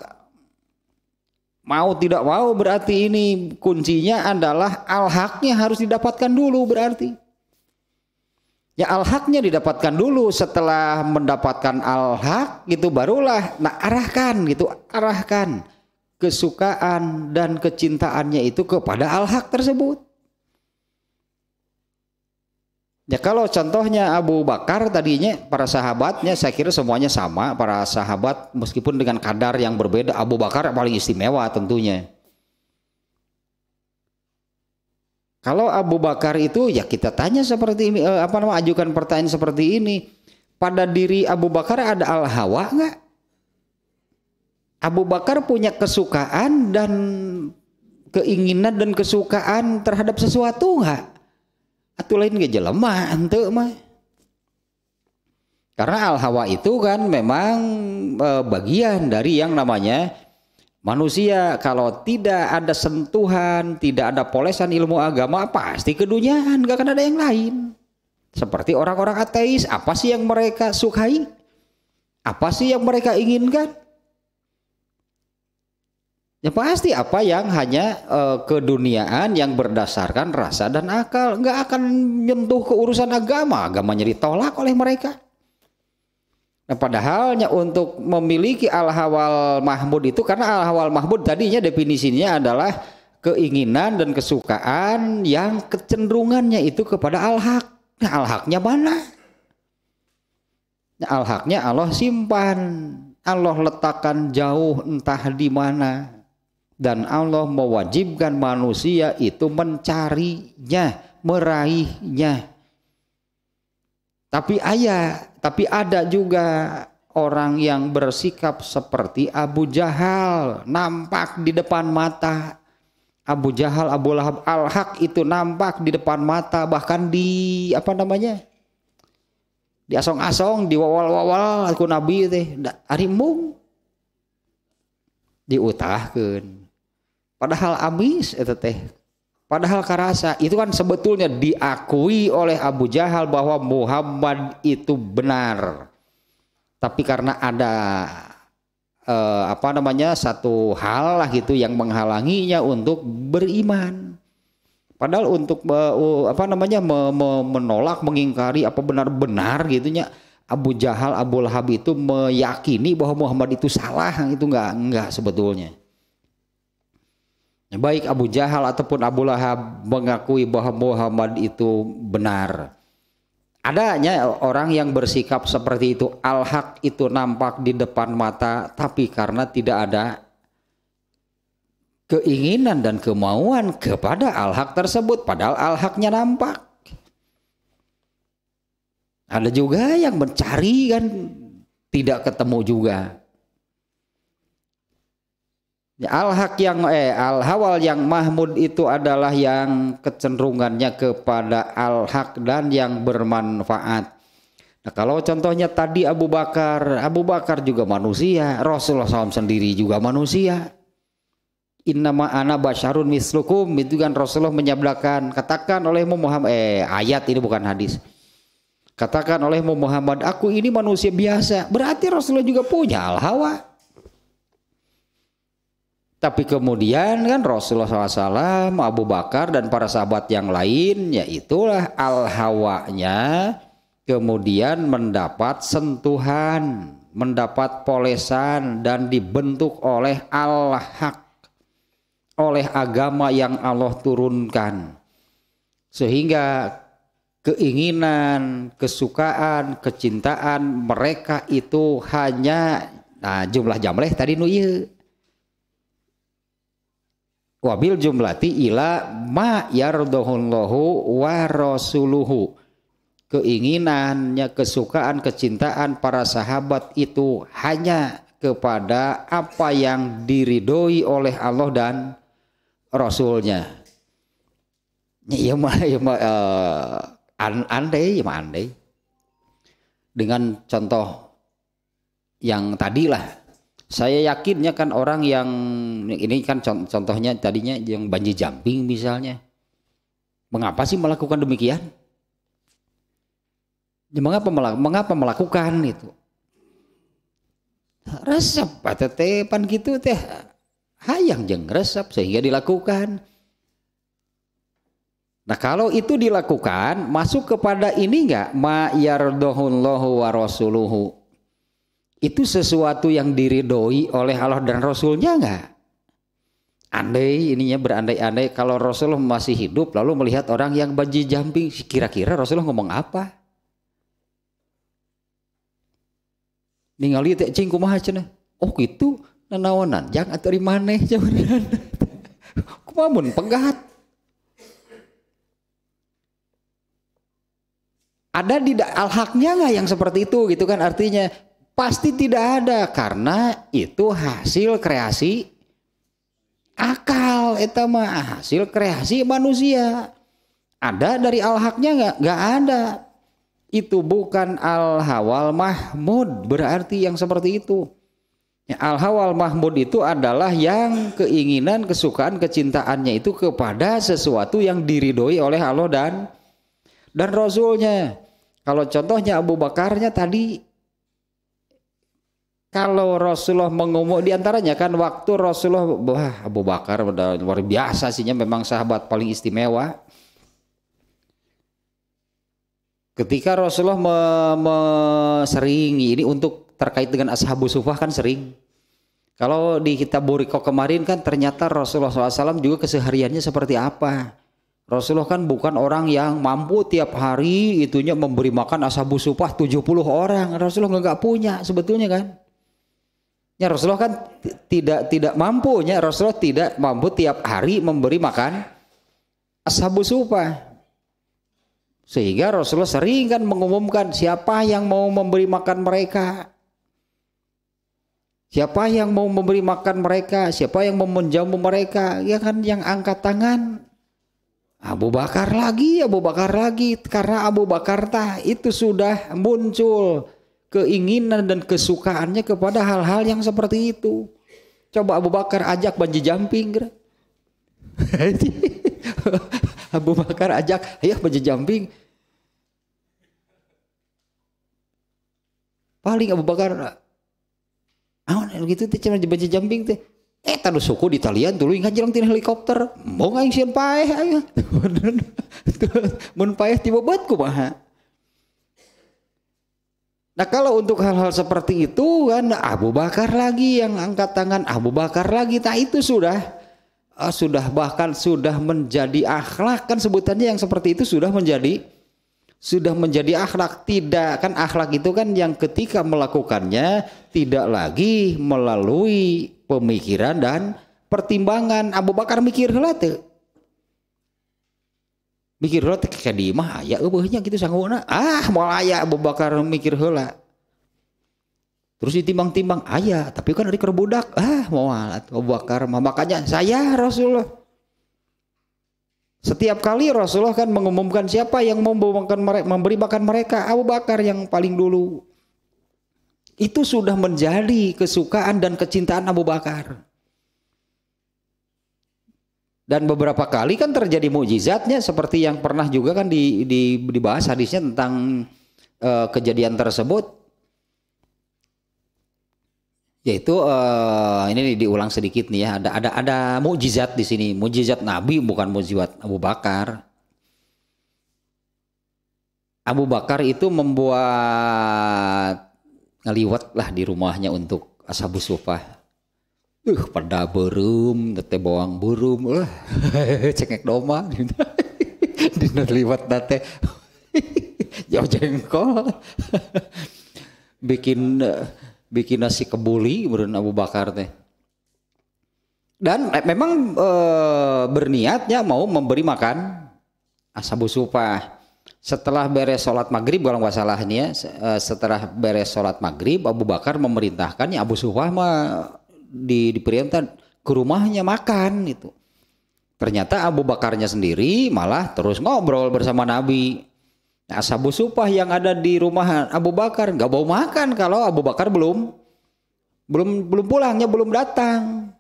mau tidak mau berarti ini kuncinya adalah al-haqnya harus didapatkan dulu berarti ya al-haqnya didapatkan dulu setelah mendapatkan al-haq gitu barulah nah arahkan gitu arahkan kesukaan dan kecintaannya itu kepada al-haq tersebut. Ya kalau contohnya Abu Bakar tadinya para sahabatnya saya kira semuanya sama para sahabat meskipun dengan kadar yang berbeda Abu Bakar paling istimewa tentunya. Kalau Abu Bakar itu ya kita tanya seperti ini eh, apa namanya ajukan pertanyaan seperti ini pada diri Abu Bakar ada al-hawa nggak? Abu Bakar punya kesukaan dan keinginan dan kesukaan terhadap sesuatu nggak? Atau lain gak jelema ente mah. Karena al-hawa itu kan memang e, bagian dari yang namanya manusia. Kalau tidak ada sentuhan, tidak ada polesan ilmu agama, pasti keduniaan gak akan ada yang lain. Seperti orang-orang ateis, apa sih yang mereka sukai? Apa sih yang mereka inginkan? Ya pasti apa yang hanya uh, keduniaan yang berdasarkan rasa dan akal nggak akan menyentuh ke urusan agama, agamanya ditolak oleh mereka. Nah, padahalnya untuk memiliki al-hawal mahmud itu karena al-hawal mahmud tadinya definisinya adalah keinginan dan kesukaan yang kecenderungannya itu kepada al-haq. Nah, al-haqnya mana? Nah, al-haqnya Allah simpan, Allah letakkan jauh entah di mana dan Allah mewajibkan manusia itu mencarinya, meraihnya. Tapi ayah, tapi ada juga orang yang bersikap seperti Abu Jahal, nampak di depan mata. Abu Jahal, Abu Lahab, Al-Haq itu nampak di depan mata, bahkan di apa namanya? Di asong-asong, di wawal-wawal aku Nabi teh, arimung, mung padahal amis itu teh padahal karasa itu kan sebetulnya diakui oleh Abu Jahal bahwa Muhammad itu benar tapi karena ada eh, apa namanya satu hal lah gitu yang menghalanginya untuk beriman padahal untuk uh, apa namanya me, me, menolak mengingkari apa benar-benar gitunya Abu Jahal, Abu Lahab itu meyakini bahwa Muhammad itu salah, itu nggak nggak sebetulnya. Baik Abu Jahal ataupun Abu Lahab mengakui bahwa Muhammad itu benar. Adanya orang yang bersikap seperti itu, al-haq itu nampak di depan mata, tapi karena tidak ada keinginan dan kemauan kepada al-haq tersebut, padahal al-haqnya nampak. Ada juga yang mencari kan tidak ketemu juga. Ya, al haq yang eh al hawal yang mahmud itu adalah yang kecenderungannya kepada al haq dan yang bermanfaat. Nah, kalau contohnya tadi Abu Bakar, Abu Bakar juga manusia, Rasulullah SAW sendiri juga manusia. Innama ana basyarun mislukum itu kan Rasulullah menyabdakan katakan olehmu Muhammad eh ayat ini bukan hadis. Katakan olehmu Muhammad aku ini manusia biasa. Berarti Rasulullah juga punya al hawa. Tapi kemudian kan Rasulullah SAW, Abu Bakar dan para sahabat yang lain, yaitulah al-hawanya kemudian mendapat sentuhan, mendapat polesan dan dibentuk oleh al-haq, oleh agama yang Allah turunkan. Sehingga keinginan, kesukaan, kecintaan mereka itu hanya nah jumlah jamleh tadi nu wabil jumlati ila ma yardohullahu wa rasuluhu keinginannya kesukaan kecintaan para sahabat itu hanya kepada apa yang diridhoi oleh Allah dan Rasulnya ya ma, ya ma, uh, eh, an andai ya ma, andai dengan contoh yang tadi lah saya yakinnya kan orang yang ini kan contohnya tadinya yang banji jumping misalnya mengapa sih melakukan demikian ya, mengapa mengapa melakukan itu resep atau tepan gitu teh hayang jeng resep sehingga dilakukan Nah kalau itu dilakukan masuk kepada ini enggak ma yardohullahu wa rasuluhu itu sesuatu yang diridoi oleh Allah dan Rasulnya nggak? Andai ininya berandai-andai kalau Rasulullah masih hidup lalu melihat orang yang banji jumping, kira-kira Rasulullah ngomong apa? Ningali teh cing kumaha cenah? Oh gitu, nanaonan, jangan atau di maneh <laughs> jawaban. Kumamun pegat. Ada di al-haknya nggak yang seperti itu gitu kan artinya Pasti tidak ada karena itu hasil kreasi akal itu mah hasil kreasi manusia. Ada dari al-haknya nggak? Nggak ada. Itu bukan al-hawal mahmud berarti yang seperti itu. Ya, Al-Hawal Mahmud itu adalah yang keinginan, kesukaan, kecintaannya itu kepada sesuatu yang diridhoi oleh Allah dan dan Rasulnya. Kalau contohnya Abu Bakarnya tadi kalau Rasulullah mengumum antaranya kan waktu Rasulullah wah Abu Bakar udah luar biasa sihnya memang sahabat paling istimewa ketika Rasulullah me, me, sering ini untuk terkait dengan ashabu sufah kan sering kalau di kitab Buriko kemarin kan ternyata Rasulullah SAW juga kesehariannya seperti apa Rasulullah kan bukan orang yang mampu tiap hari itunya memberi makan ashabu sufah 70 orang Rasulullah nggak punya sebetulnya kan Ya Rasulullah kan tidak tidak mampu, ya Rasulullah tidak mampu tiap hari memberi makan ashabu supa. Sehingga Rasulullah sering kan mengumumkan siapa yang mau memberi makan mereka. Siapa yang mau memberi makan mereka, siapa yang mau menjamu mereka, ya kan yang angkat tangan. Abu Bakar lagi, Abu Bakar lagi, karena Abu Bakar tah itu sudah muncul keinginan dan kesukaannya kepada hal-hal yang seperti itu. Coba Abu Bakar ajak banji jumping. <laughs> Abu Bakar ajak, ayo banji jamping? Paling Abu Bakar, awan gitu teh cuma banji jumping teh. Eh tadi suku di talian ingat jalan tina helikopter. Mau ngaing sieun paeh ayo. <laughs> Mun paeh tiba buatku kumaha? Nah kalau untuk hal-hal seperti itu kan Abu Bakar lagi yang angkat tangan Abu Bakar lagi. Nah itu sudah uh, sudah bahkan sudah menjadi akhlak kan sebutannya yang seperti itu sudah menjadi sudah menjadi akhlak tidak kan akhlak itu kan yang ketika melakukannya tidak lagi melalui pemikiran dan pertimbangan Abu Bakar mikir lah tuh mikir lo teh ka di mah aya eueuhnya kitu sangguna ah mau ayah Abu Bakar mikir hola, terus ditimbang-timbang ayah, tapi kan dari kerbudak ah mau alat Abu Bakar mah makanya saya Rasulullah setiap kali Rasulullah kan mengumumkan siapa yang memberikan mereka, memberi makan mereka Abu Bakar yang paling dulu itu sudah menjadi kesukaan dan kecintaan Abu Bakar dan beberapa kali kan terjadi mujizatnya seperti yang pernah juga kan di, di, dibahas hadisnya tentang e, kejadian tersebut yaitu e, ini diulang sedikit nih ya ada ada ada mujizat di sini mujizat Nabi bukan mujizat Abu Bakar Abu Bakar itu membuat ngeliwat lah di rumahnya untuk ashabu sufah uh pada berum tete bawang burum uh <laughs> cengek doma <laughs> di liwat tete <laughs> jauh jengkol bikin bikin nasi kebuli menurut Abu Bakar teh dan eh, memang eh, berniatnya mau memberi makan ashabu supah setelah beres sholat maghrib kalau nggak salah nih ya eh, setelah beres sholat maghrib Abu Bakar memerintahkan ya Abu Sufah mah di diperintah ke rumahnya makan itu Ternyata Abu Bakarnya sendiri malah terus ngobrol bersama Nabi. Nah, sabu Supah yang ada di rumah Abu Bakar nggak mau makan kalau Abu Bakar belum belum belum pulangnya belum datang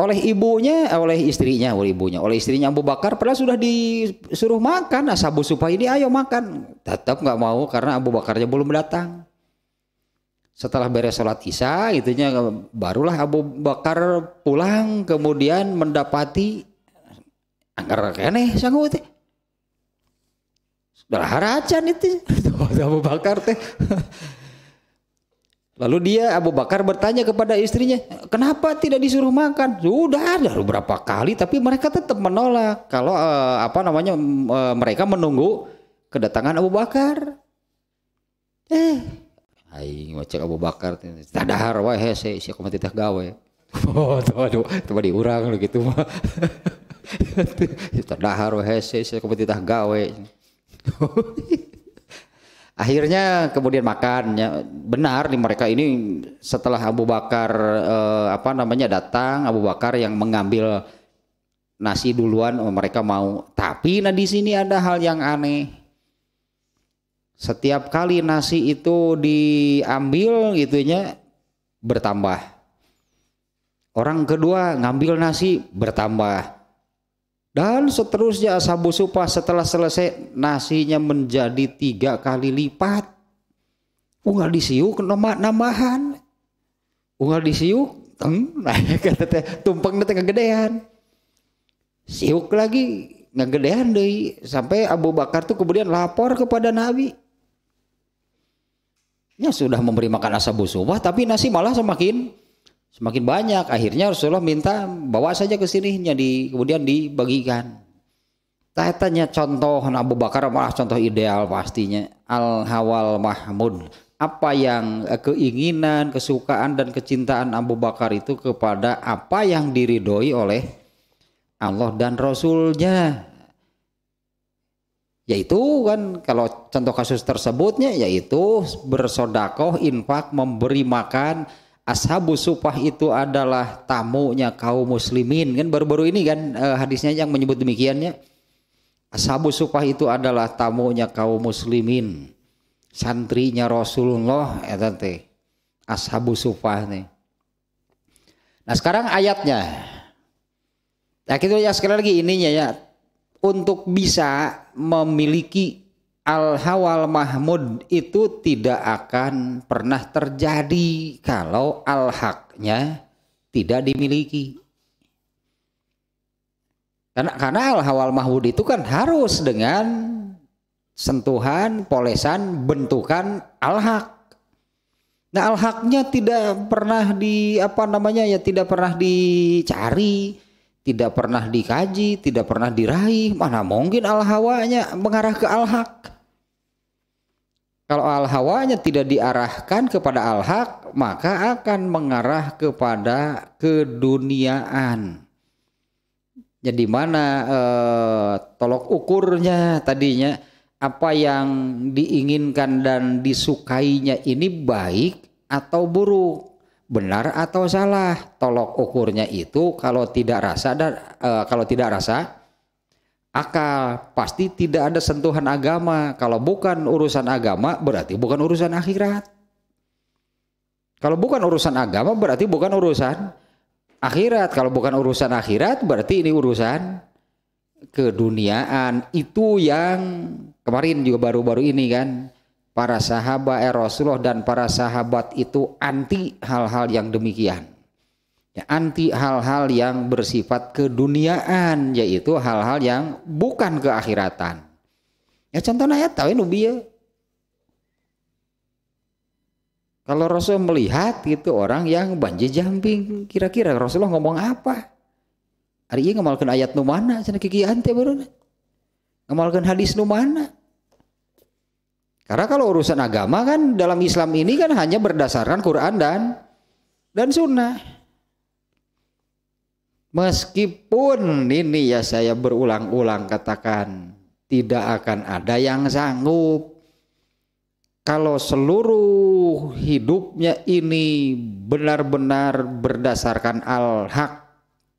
oleh ibunya oleh istrinya oleh ibunya oleh istrinya Abu Bakar padahal sudah disuruh makan nah, sabu supah ini ayo makan tetap nggak mau karena Abu Bakarnya belum datang setelah beres sholat isya itunya barulah Abu Bakar pulang kemudian mendapati angker kene, sanggup teh sudah haracan itu <laughs> Abu Bakar teh <laughs> Lalu dia Abu Bakar bertanya kepada istrinya, kenapa tidak disuruh makan? Sudah, ada beberapa kali, tapi mereka tetap menolak. Kalau eh, apa namanya, eh, mereka menunggu kedatangan Abu Bakar. Eh, aing cek Abu Bakar tadahar wae hese si komat teh gawe <laughs> oh tuh aduh tuh di urang gitu mah <laughs> tadahar wae hese si komat teh gawe <laughs> akhirnya kemudian makannya benar di mereka ini setelah Abu Bakar eh, apa namanya datang Abu Bakar yang mengambil nasi duluan mereka mau tapi nah di sini ada hal yang aneh setiap kali nasi itu diambil gitunya bertambah. Orang kedua ngambil nasi bertambah. Dan seterusnya sabu supah setelah selesai nasinya menjadi tiga kali lipat. Unggal disiuk nama nambahan. Unggal disiuk teng hmm, <laughs> naik kata teh tumpeng nanti kegedean. Siuk lagi ngegedean deh sampai Abu Bakar tuh kemudian lapor kepada Nabi ya sudah memberi makan busuk wah tapi nasi malah semakin semakin banyak akhirnya Rasulullah minta bawa saja ke sini di kemudian dibagikan tanya contoh Abu Bakar malah contoh ideal pastinya al hawal mahmud apa yang keinginan, kesukaan dan kecintaan Abu Bakar itu kepada apa yang diridhoi oleh Allah dan Rasulnya yaitu kan kalau contoh kasus tersebutnya yaitu bersodakoh infak memberi makan ashabu supah itu adalah tamunya kaum muslimin kan baru-baru ini kan eh, hadisnya yang menyebut demikiannya ashabu supah itu adalah tamunya kaum muslimin santrinya Rasulullah ya kan, teh ashabu supah nih nah sekarang ayatnya nah kita lihat sekali lagi ininya ya untuk bisa memiliki al-hawal mahmud itu tidak akan pernah terjadi kalau al-haknya tidak dimiliki. Karena, karena al-hawal mahmud itu kan harus dengan sentuhan, polesan, bentukan al-hak. Nah, al-haknya tidak pernah di apa namanya ya tidak pernah dicari tidak pernah dikaji, tidak pernah diraih. Mana mungkin al-hawanya mengarah ke al-haq? Kalau al-hawanya tidak diarahkan kepada al-haq, maka akan mengarah kepada keduniaan. Jadi mana eh, tolok ukurnya tadinya apa yang diinginkan dan disukainya ini baik atau buruk? benar atau salah. Tolok ukurnya itu kalau tidak rasa dan e, kalau tidak rasa akal pasti tidak ada sentuhan agama. Kalau bukan urusan agama berarti bukan urusan akhirat. Kalau bukan urusan agama berarti bukan urusan akhirat. Kalau bukan urusan akhirat berarti ini urusan keduniaan. Itu yang kemarin juga baru-baru ini kan para sahabat eh, Rasulullah dan para sahabat itu anti hal-hal yang demikian. Ya, anti hal-hal yang bersifat keduniaan yaitu hal-hal yang bukan keakhiratan. Ya contohnya ya tahu ya. Kalau Rasul melihat itu orang yang banjir jamping, kira-kira Rasulullah ngomong apa? Hari ini ngamalkan ayat nu mana? Sana kiki ante baru. Ngamalkan hadis nu mana? Karena kalau urusan agama kan dalam Islam ini kan hanya berdasarkan Quran dan dan sunnah. Meskipun ini ya saya berulang-ulang katakan tidak akan ada yang sanggup kalau seluruh hidupnya ini benar-benar berdasarkan al-haq.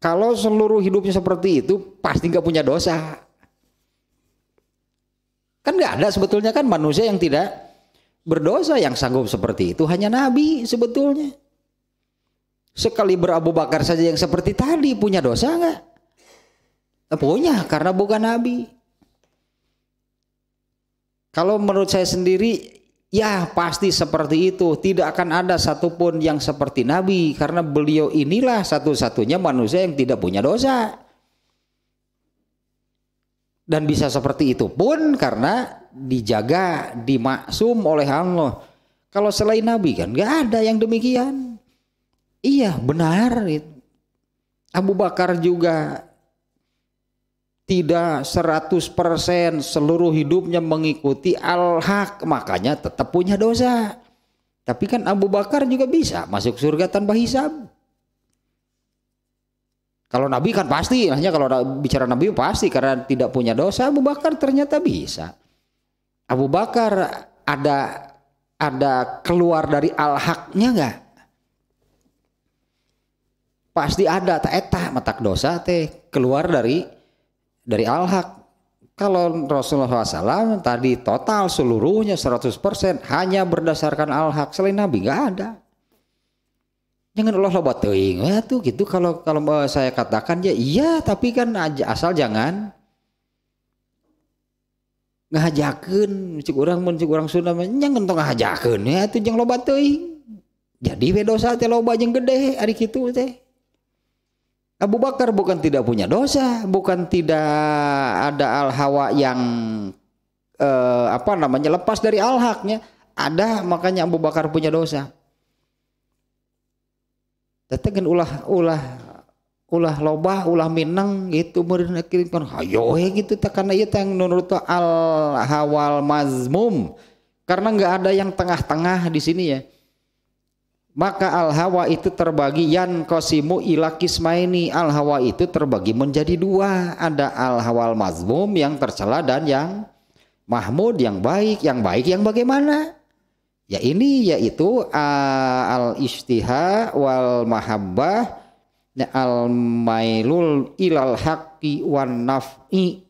Kalau seluruh hidupnya seperti itu pasti nggak punya dosa. Kan nggak ada sebetulnya kan manusia yang tidak berdosa yang sanggup seperti itu hanya Nabi sebetulnya. Sekali berabu bakar saja yang seperti tadi punya dosa nggak? Eh, punya karena bukan Nabi. Kalau menurut saya sendiri ya pasti seperti itu. Tidak akan ada satupun yang seperti Nabi karena beliau inilah satu-satunya manusia yang tidak punya dosa dan bisa seperti itu pun karena dijaga dimaksum oleh Allah kalau selain Nabi kan nggak ada yang demikian iya benar Abu Bakar juga tidak 100% seluruh hidupnya mengikuti al-haq makanya tetap punya dosa tapi kan Abu Bakar juga bisa masuk surga tanpa hisab kalau Nabi kan pasti, hanya kalau bicara Nabi pasti karena tidak punya dosa. Abu Bakar ternyata bisa. Abu Bakar ada ada keluar dari al-haknya nggak? Pasti ada tak etah matak dosa teh keluar dari dari al-hak. Kalau Rasulullah SAW tadi total seluruhnya 100% hanya berdasarkan al-hak selain Nabi nggak ada jangan Allah lobat teuing. ya tuh gitu kalau kalau saya katakan ya iya tapi kan asal jangan ngajakeun cik urang mun cik urang Sunda menyang tong ngajakeun ya tuh jangan lobat teuing. Jadi we dosa teh loba jeung gede ari kitu teh. Abu Bakar bukan tidak punya dosa, bukan tidak ada al-hawa yang eh, apa namanya lepas dari al-haknya. Ada makanya Abu Bakar punya dosa tetekan ulah ulah ulah loba ulah minang gitu kirim kirimkan hayo ya gitu Tak karena itu yang nurut al hawal mazmum karena nggak ada yang tengah-tengah di sini ya maka al hawa itu terbagi yan kosimu ilakis maini al hawa itu terbagi menjadi dua ada al hawal mazmum yang tercela dan yang mahmud yang baik yang baik yang bagaimana Ya ini yaitu ah, al istiha wal mahabbah ya, al mailul ilal haqqi wan naf'i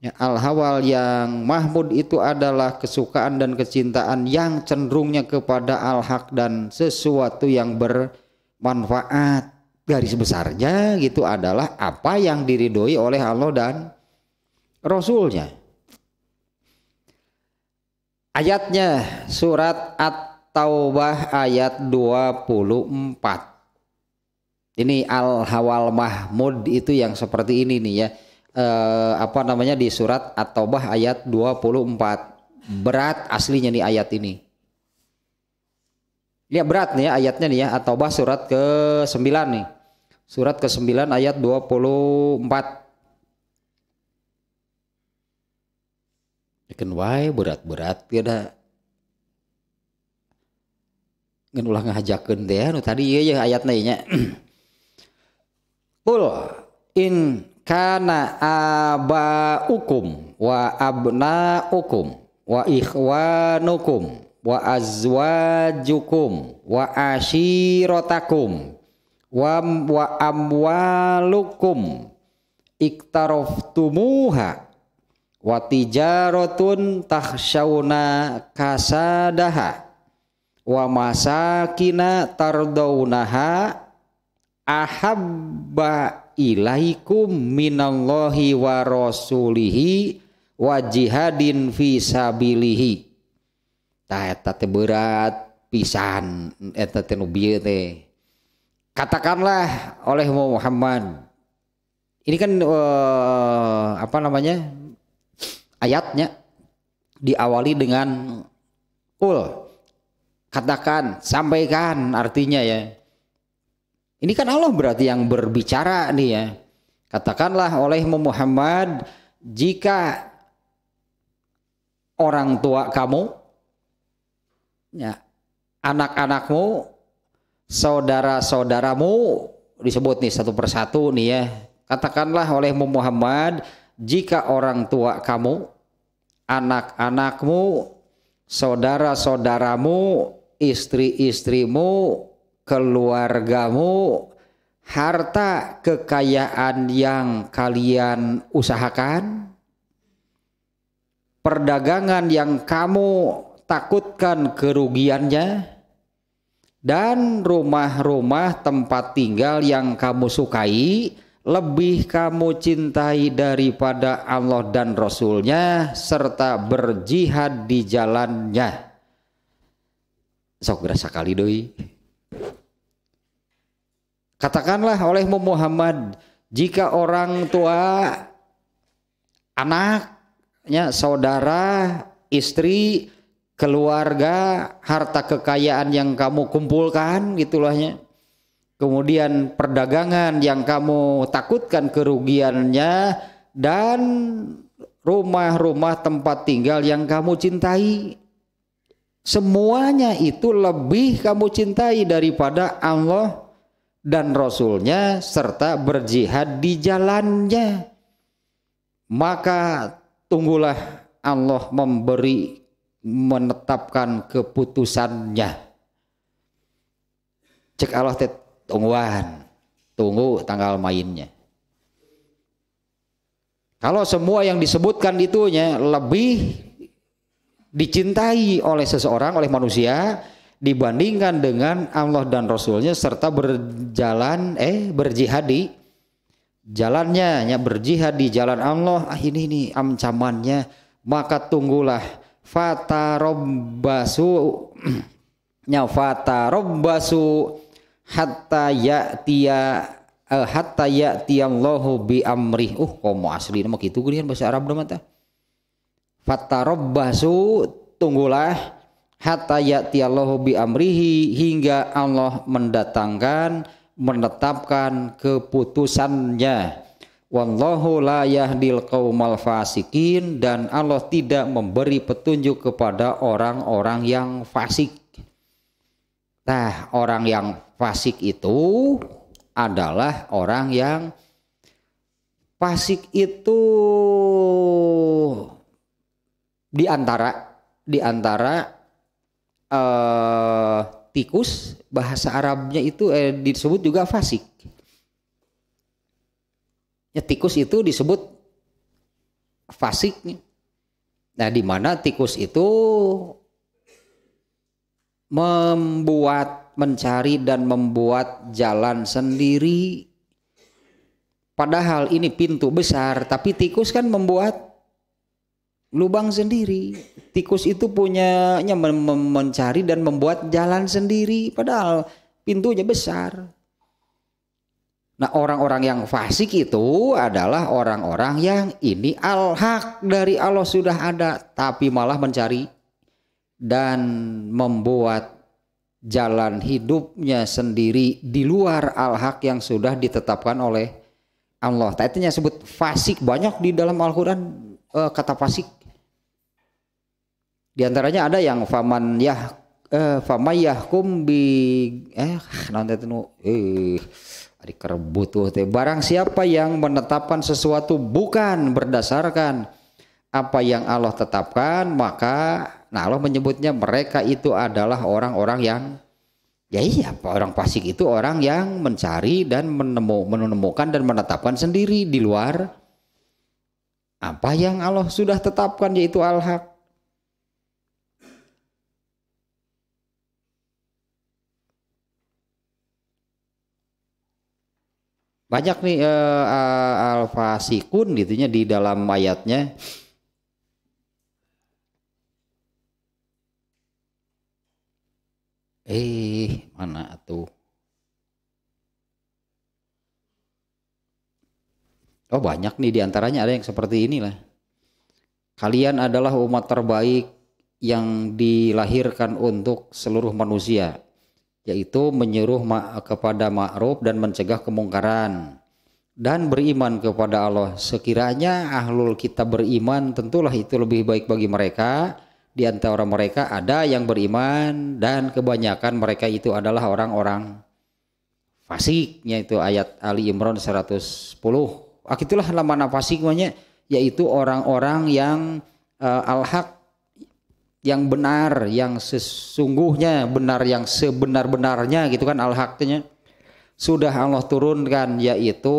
ya, al hawal yang mahmud itu adalah kesukaan dan kecintaan yang cenderungnya kepada al haq dan sesuatu yang bermanfaat garis besarnya gitu adalah apa yang diridhoi oleh Allah dan Rasulnya Ayatnya surat At-Taubah ayat 24. Ini Al-Hawal Mahmud itu yang seperti ini nih ya. E, apa namanya di surat At-Taubah ayat 24. Berat aslinya nih ayat ini. Lihat ya, berat nih ya ayatnya nih ya At-Taubah surat ke-9 nih. Surat ke-9 ayat 24. Ikan wae berat-berat tiada ngan ulah ngajakeun teh anu tadi ieu ya ayat nya. <clears throat> Qul in kana Ukum wa Abna Ukum wa ikhwanukum wa azwajukum wa ashiratakum wa wa amwalukum iktaroftumuha Watijarotun tijaratun takhshawna kasadaha wa masakina tardaunaha ahabba ilaikum minallahi wa rasulihi wa jihadin fi sabilihi tah eta teh berat pisan eta teh nu teh katakanlah oleh Muhammad ini kan uh, apa namanya ayatnya diawali dengan kul katakan sampaikan artinya ya ini kan Allah berarti yang berbicara nih ya katakanlah oleh Muhammad jika orang tua kamu ya anak-anakmu saudara-saudaramu disebut nih satu persatu nih ya katakanlah oleh Muhammad jika orang tua kamu, anak-anakmu, saudara-saudaramu, istri-istrimu, keluargamu, harta kekayaan yang kalian usahakan, perdagangan yang kamu takutkan kerugiannya, dan rumah-rumah tempat tinggal yang kamu sukai lebih kamu cintai daripada Allah dan Rasul-Nya serta berjihad di jalannya sok rasa kali doi katakanlah olehmu Muhammad jika orang tua anaknya saudara istri keluarga harta kekayaan yang kamu kumpulkan gitulahnya kemudian perdagangan yang kamu takutkan kerugiannya, dan rumah-rumah tempat tinggal yang kamu cintai. Semuanya itu lebih kamu cintai daripada Allah dan Rasulnya serta berjihad di jalannya. Maka tunggulah Allah memberi menetapkan keputusannya. Cek Allah tungguan, tunggu tanggal mainnya. Kalau semua yang disebutkan itunya lebih dicintai oleh seseorang, oleh manusia, dibandingkan dengan Allah dan Rasulnya serta berjalan eh berjihad jalannya ya berjihad di jalan Allah ah ini nih ancamannya maka tunggulah fatarobbasu <clears throat> nya fatarobbasu hatta ya'tiya uh, hatta Allahu bi amri. Uh, komo asli nama gitu gini kan bahasa Arab nama tah. Fatarabbasu tunggulah hatta Allahu bi amrihi hingga Allah mendatangkan menetapkan keputusannya. Wallahu la yahdil qaumal fasikin dan Allah tidak memberi petunjuk kepada orang-orang yang fasik. Nah, orang yang fasik itu adalah orang yang fasik itu di antara di antara eh, tikus bahasa Arabnya itu eh, disebut juga fasik. Ya, tikus itu disebut fasik. Nah, di mana tikus itu membuat mencari dan membuat jalan sendiri padahal ini pintu besar tapi tikus kan membuat lubang sendiri. Tikus itu punyanya mencari dan membuat jalan sendiri padahal pintunya besar. Nah, orang-orang yang fasik itu adalah orang-orang yang ini al-haq dari Allah sudah ada tapi malah mencari dan membuat jalan hidupnya sendiri di luar al-haq yang sudah ditetapkan oleh Allah. Tadinya sebut fasik banyak di dalam Al-Qur'an uh, kata fasik. Di antaranya ada yang faman yah uh, faman yahkum bi eh ah, nanti itu eh ada kerbut teh barang siapa yang menetapkan sesuatu bukan berdasarkan apa yang Allah tetapkan maka Nah Allah menyebutnya mereka itu adalah orang-orang yang Ya iya, orang fasik itu orang yang mencari dan menemu, menemukan dan menetapkan sendiri di luar apa yang Allah sudah tetapkan yaitu al-haq. Banyak nih uh, al-fasikun gitunya di dalam ayatnya Eh, mana tuh? Oh banyak nih diantaranya ada yang seperti inilah. Kalian adalah umat terbaik yang dilahirkan untuk seluruh manusia, yaitu menyuruh ma kepada ma'ruf dan mencegah kemungkaran dan beriman kepada Allah. Sekiranya ahlul kita beriman, tentulah itu lebih baik bagi mereka di antara mereka ada yang beriman dan kebanyakan mereka itu adalah orang-orang fasiknya itu ayat Ali Imran 110 ah, itulah lama fasik namanya yaitu orang-orang yang uh, al-haq yang benar yang sesungguhnya benar yang sebenar-benarnya gitu kan al-haqnya sudah Allah turunkan yaitu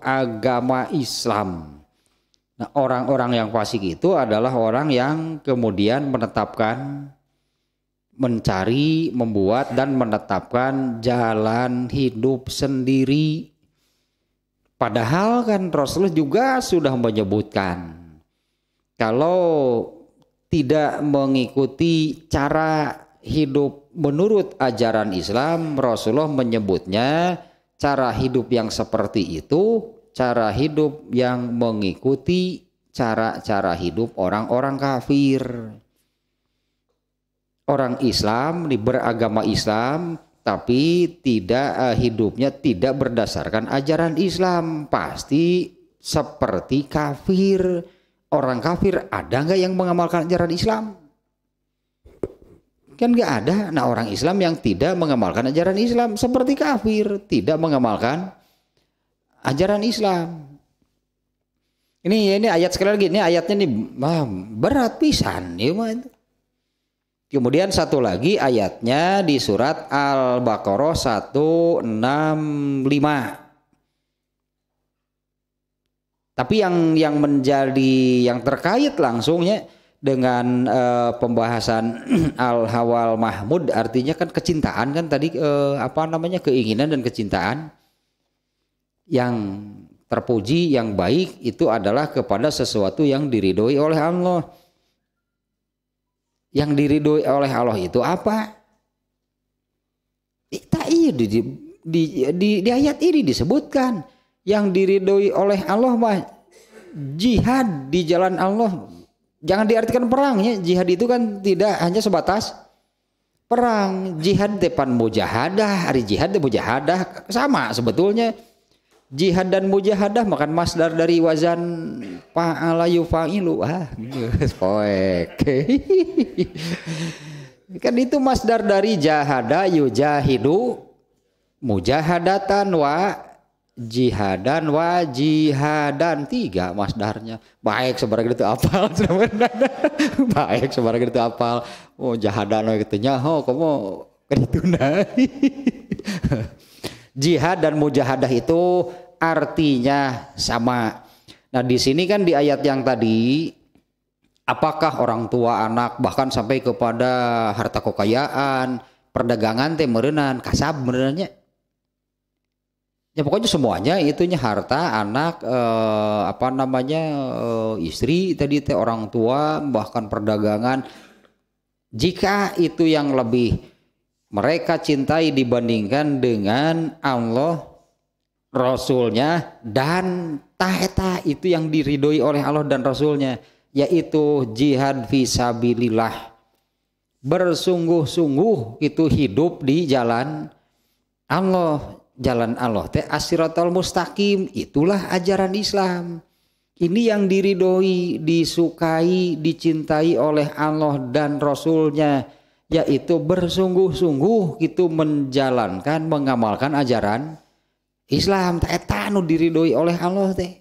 agama Islam Nah, orang-orang yang fasik itu adalah orang yang kemudian menetapkan mencari, membuat dan menetapkan jalan hidup sendiri. Padahal kan Rasulullah juga sudah menyebutkan kalau tidak mengikuti cara hidup menurut ajaran Islam, Rasulullah menyebutnya cara hidup yang seperti itu cara hidup yang mengikuti cara-cara hidup orang-orang kafir. Orang Islam beragama Islam tapi tidak eh, hidupnya tidak berdasarkan ajaran Islam pasti seperti kafir orang kafir ada nggak yang mengamalkan ajaran Islam kan nggak ada nah orang Islam yang tidak mengamalkan ajaran Islam seperti kafir tidak mengamalkan ajaran Islam. Ini ini ayat sekali lagi, ini ayatnya nih wah, berat pisan ya Kemudian satu lagi ayatnya di surat Al-Baqarah 165. Tapi yang yang menjadi yang terkait langsungnya dengan e, pembahasan <clears throat> Al-Hawal Mahmud artinya kan kecintaan kan tadi e, apa namanya keinginan dan kecintaan yang terpuji, yang baik itu adalah kepada sesuatu yang diridhoi oleh Allah. Yang diridhoi oleh Allah itu apa? Tak iya di, di, di, di ayat ini disebutkan yang diridhoi oleh Allah mah jihad di jalan Allah. Jangan diartikan perang ya. Jihad itu kan tidak hanya sebatas perang. Jihad depan mujahadah, hari jihad depan mujahadah sama sebetulnya jihad dan mujahadah makan masdar dari wazan pa'ala yufa'ilu ah <laughs> poek <laughs> kan itu masdar dari jahada yujahidu mujahadatan wa jihadan wa jihadan tiga masdarnya baik sebarang itu apal <laughs> baik sebarang itu apal oh jahadan oh, gitu nyaho oh kamu kedituna jihad dan mujahadah itu artinya sama. Nah, di sini kan di ayat yang tadi apakah orang tua anak bahkan sampai kepada harta kekayaan, perdagangan teh kasab merenanya? Ya pokoknya semuanya itunya harta, anak, eh, apa namanya eh, istri tadi teh orang tua bahkan perdagangan. Jika itu yang lebih mereka cintai dibandingkan dengan Allah Rasulnya dan tahta itu yang diridhoi oleh Allah dan Rasulnya yaitu jihad visabilillah bersungguh-sungguh itu hidup di jalan Allah jalan Allah teh asiratul mustaqim itulah ajaran Islam ini yang diridhoi disukai dicintai oleh Allah dan Rasulnya yaitu bersungguh-sungguh itu menjalankan mengamalkan ajaran Islam eta nu diridhoi oleh Allah teh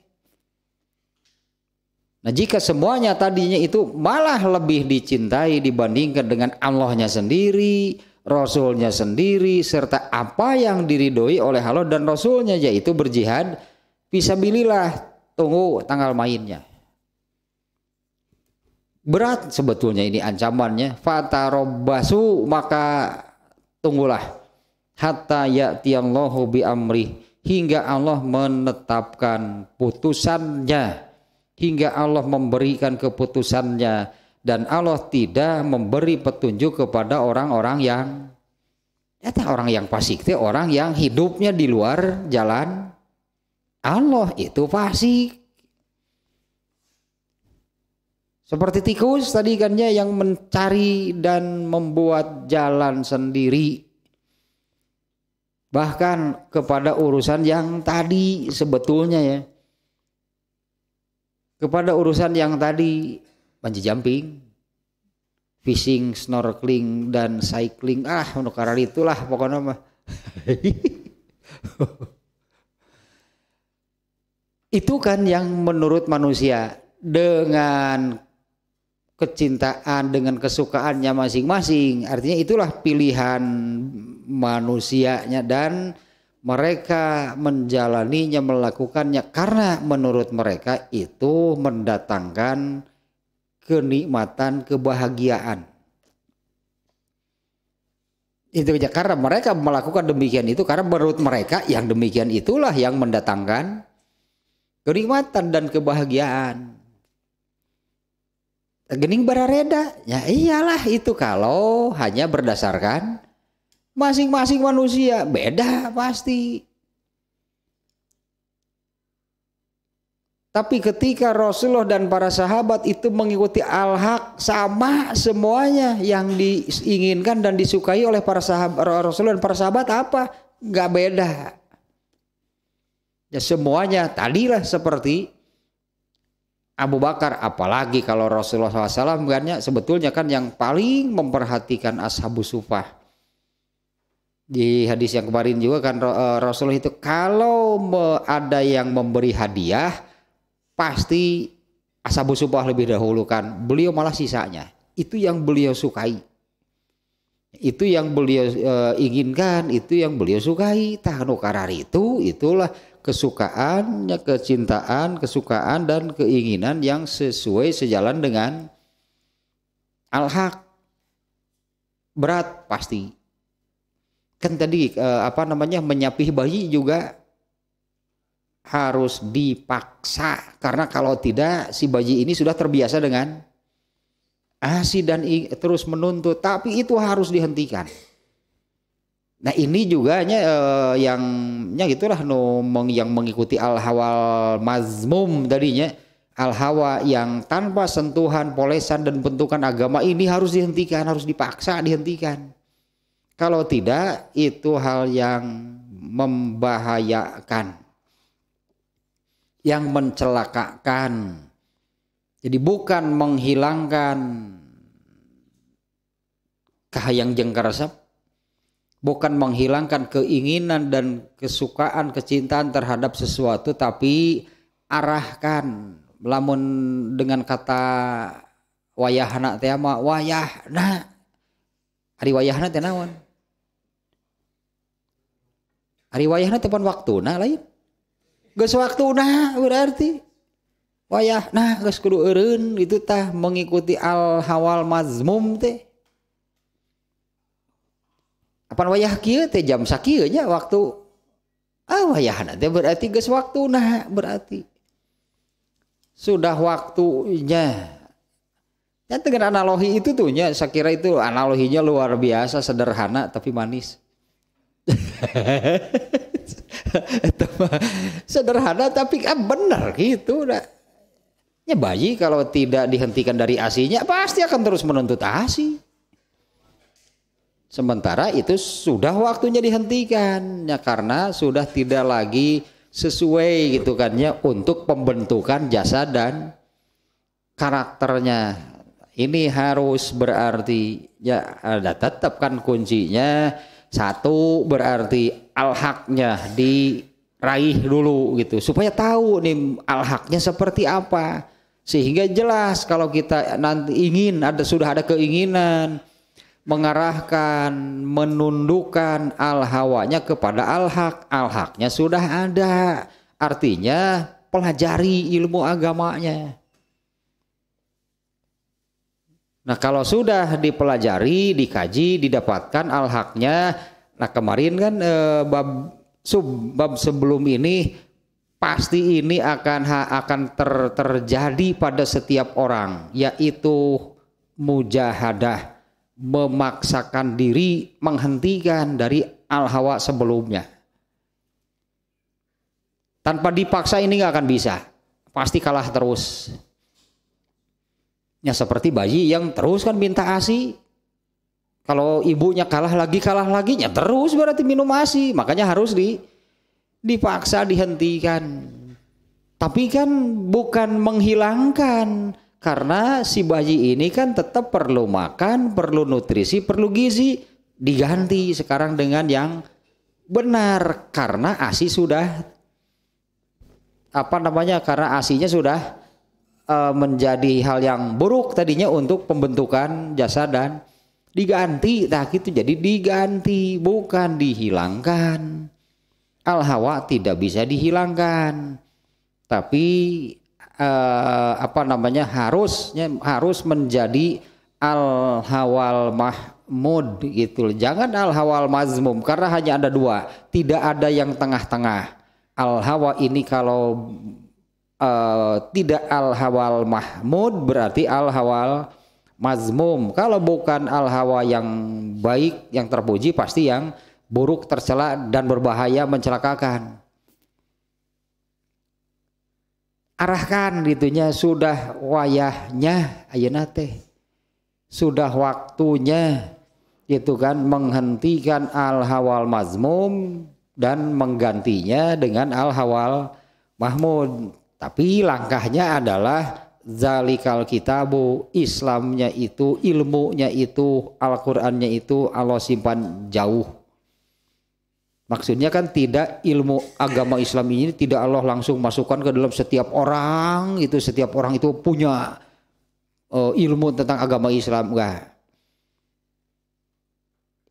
Nah jika semuanya tadinya itu malah lebih dicintai dibandingkan dengan Allahnya sendiri, Rasulnya sendiri, serta apa yang diridoi oleh Allah dan Rasulnya yaitu berjihad, bisa bililah tunggu tanggal mainnya. Berat sebetulnya ini ancamannya. Fata robbasu maka tunggulah hatta ya'tiyallahu bi amri hingga Allah menetapkan putusannya, hingga Allah memberikan keputusannya, dan Allah tidak memberi petunjuk kepada orang-orang yang ya orang yang fasik itu orang yang hidupnya di luar jalan Allah itu fasik. Seperti tikus tadi kan ya yang mencari dan membuat jalan sendiri bahkan kepada urusan yang tadi sebetulnya ya kepada urusan yang tadi banji jumping fishing snorkeling dan cycling ah untuk itulah pokoknya mah <laughs> itu kan yang menurut manusia dengan kecintaan dengan kesukaannya masing-masing artinya itulah pilihan manusianya dan mereka menjalaninya melakukannya karena menurut mereka itu mendatangkan kenikmatan kebahagiaan itu aja karena mereka melakukan demikian itu karena menurut mereka yang demikian itulah yang mendatangkan kenikmatan dan kebahagiaan gening barareda ya iyalah itu kalau hanya berdasarkan Masing-masing manusia beda pasti. Tapi ketika Rasulullah dan para sahabat itu mengikuti al-haq sama semuanya yang diinginkan dan disukai oleh para sahabat Rasulullah dan para sahabat apa? Gak beda. Ya semuanya tadilah seperti Abu Bakar apalagi kalau Rasulullah SAW kan ya, sebetulnya kan yang paling memperhatikan ashabu sufah di hadis yang kemarin juga kan eh, Rasulullah itu kalau ada yang memberi hadiah pasti asabu subah lebih dahulu kan beliau malah sisanya itu yang beliau sukai itu yang beliau e, inginkan itu yang beliau sukai tahanu karar itu itulah kesukaannya kecintaan kesukaan dan keinginan yang sesuai sejalan dengan al-haq berat pasti kan tadi eh, apa namanya menyapih bayi juga harus dipaksa karena kalau tidak si bayi ini sudah terbiasa dengan asi dan terus menuntut tapi itu harus dihentikan. Nah ini juga nya eh, yang nya gitulah no, meng, yang mengikuti al hawal mazmum tadinya al hawa yang tanpa sentuhan polesan dan bentukan agama ini harus dihentikan harus dipaksa dihentikan. Kalau tidak, itu hal yang membahayakan, yang mencelakakan. Jadi bukan menghilangkan kahayang jengkaresep, bukan menghilangkan keinginan dan kesukaan, kecintaan terhadap sesuatu, tapi arahkan. Lamun dengan kata wayahna teh wayahna. Hari wayahna teh Ari wayahna tepan waktu nah lain. Geus waktu nah berarti. Wayah nah geus kudu itu tah mengikuti al hawal mazmum teh. apa wayah kia teh jam sakia aja waktu ah wayahna teh berarti geus waktu nah berarti. Sudah waktunya. Ya dengan analogi itu tuh ya saya kira itu analoginya luar biasa sederhana tapi manis. <laughs> sederhana tapi kan benar gitu nah. ya bayi kalau tidak dihentikan dari asinya pasti akan terus menuntut asi sementara itu sudah waktunya dihentikan ya karena sudah tidak lagi sesuai gitu kan ya untuk pembentukan jasa dan karakternya ini harus berarti ya ada tetap kan kuncinya satu berarti alhaknya diraih dulu gitu supaya tahu nih alhaknya seperti apa sehingga jelas kalau kita nanti ingin ada sudah ada keinginan mengarahkan menundukkan alhawanya kepada alhak alhaknya sudah ada artinya pelajari ilmu agamanya Nah kalau sudah dipelajari, dikaji, didapatkan al-haknya. Nah kemarin kan e, bab sub bab sebelum ini pasti ini akan ha, akan ter, terjadi pada setiap orang yaitu mujahadah memaksakan diri menghentikan dari al hawa sebelumnya tanpa dipaksa ini nggak akan bisa pasti kalah terus Ya seperti bayi yang terus kan minta ASI. Kalau ibunya kalah lagi kalah lagi ya terus berarti minum ASI, makanya harus di dipaksa dihentikan. Tapi kan bukan menghilangkan karena si bayi ini kan tetap perlu makan, perlu nutrisi, perlu gizi. Diganti sekarang dengan yang benar karena ASI sudah apa namanya? Karena ASINya sudah Eh, menjadi hal yang buruk tadinya untuk pembentukan jasa dan diganti nah itu jadi diganti bukan dihilangkan al hawa tidak bisa dihilangkan tapi eh, apa namanya harusnya harus menjadi al hawal mahmud gitu jangan al hawal mazmum karena hanya ada dua tidak ada yang tengah-tengah al hawa ini kalau Eh, tidak al-hawal mahmud berarti al-hawal mazmum. Kalau bukan al-hawa yang baik, yang terpuji pasti yang buruk, tercela dan berbahaya mencelakakan. Arahkan ditunya sudah wayahnya ayeuna teh. Sudah waktunya itu kan menghentikan al-hawal mazmum dan menggantinya dengan al-hawal mahmud tapi langkahnya adalah zalikal kitabu, Islamnya itu, ilmunya itu, Al-Qur'annya itu Allah simpan jauh. Maksudnya kan tidak ilmu agama Islam ini tidak Allah langsung masukkan ke dalam setiap orang itu setiap orang itu punya uh, ilmu tentang agama Islam enggak.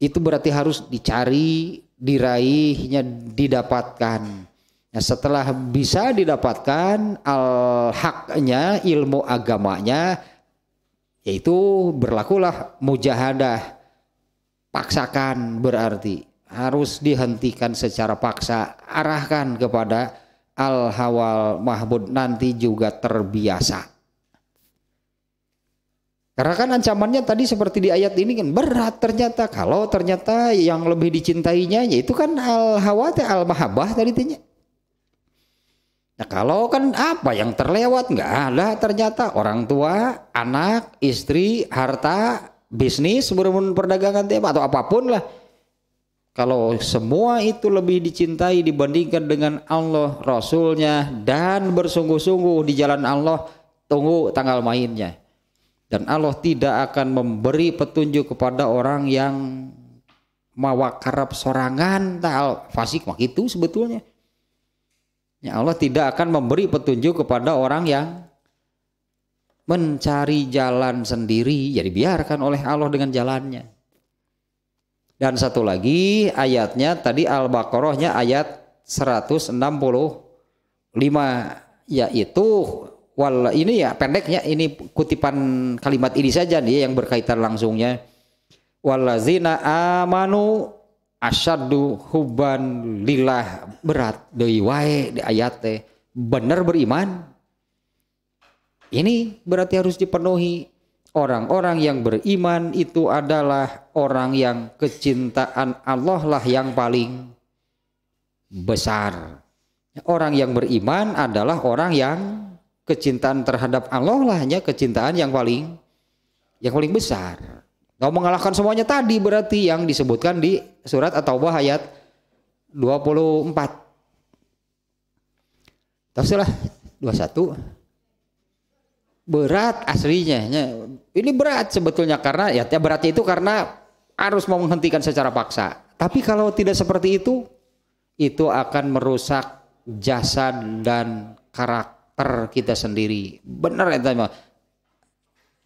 Itu berarti harus dicari, diraihnya, didapatkan. Nah, setelah bisa didapatkan al-haknya ilmu agamanya yaitu berlakulah mujahadah paksakan berarti harus dihentikan secara paksa arahkan kepada al hawal mahbud nanti juga terbiasa karena kan ancamannya tadi seperti di ayat ini kan berat ternyata kalau ternyata yang lebih dicintainya yaitu kan al hawate al mahabah tadi tanya Nah, kalau kan apa yang terlewat nggak ada ternyata orang tua, anak, istri, harta, bisnis, berumur perdagangan tema atau apapun lah. Kalau semua itu lebih dicintai dibandingkan dengan Allah, Rasulnya dan bersungguh-sungguh di jalan Allah, tunggu tanggal mainnya. Dan Allah tidak akan memberi petunjuk kepada orang yang mawakarap sorangan, tak nah, fasik waktu itu sebetulnya Ya Allah tidak akan memberi petunjuk kepada orang yang mencari jalan sendiri, ya biarkan oleh Allah dengan jalannya. Dan satu lagi ayatnya tadi Al-Baqarahnya ayat 165 yaitu wal ini ya pendeknya ini kutipan kalimat ini saja nih yang berkaitan langsungnya. Wallazina amanu asyaddu huban lillah berat deui wae di ayat teh beriman ini berarti harus dipenuhi orang-orang yang beriman itu adalah orang yang kecintaan Allah lah yang paling besar orang yang beriman adalah orang yang kecintaan terhadap Allah hanya kecintaan yang paling yang paling besar Gak mengalahkan semuanya tadi berarti yang disebutkan di surat atau taubah ayat 24. lah 21. Berat aslinya. Ini berat sebetulnya karena ya, ya berarti itu karena harus mau menghentikan secara paksa. Tapi kalau tidak seperti itu, itu akan merusak jasad dan karakter kita sendiri. Benar ya teman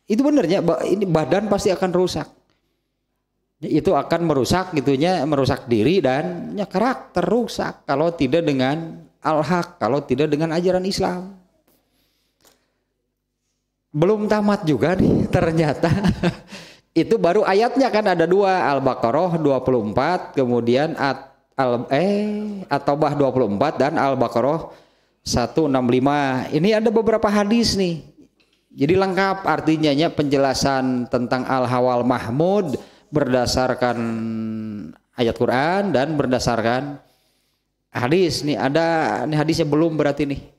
itu benernya ini badan pasti akan rusak. Itu akan merusak gitunya, merusak diri dan ya, karakter rusak kalau tidak dengan al-haq, kalau tidak dengan ajaran Islam. Belum tamat juga nih <laughs> ternyata. <laughs> itu baru ayatnya kan ada dua Al-Baqarah 24 kemudian at al eh At-Taubah 24 dan Al-Baqarah 165. Ini ada beberapa hadis nih jadi lengkap artinya ya penjelasan tentang al-hawal mahmud berdasarkan ayat Quran dan berdasarkan hadis nih ada nih hadisnya belum berarti nih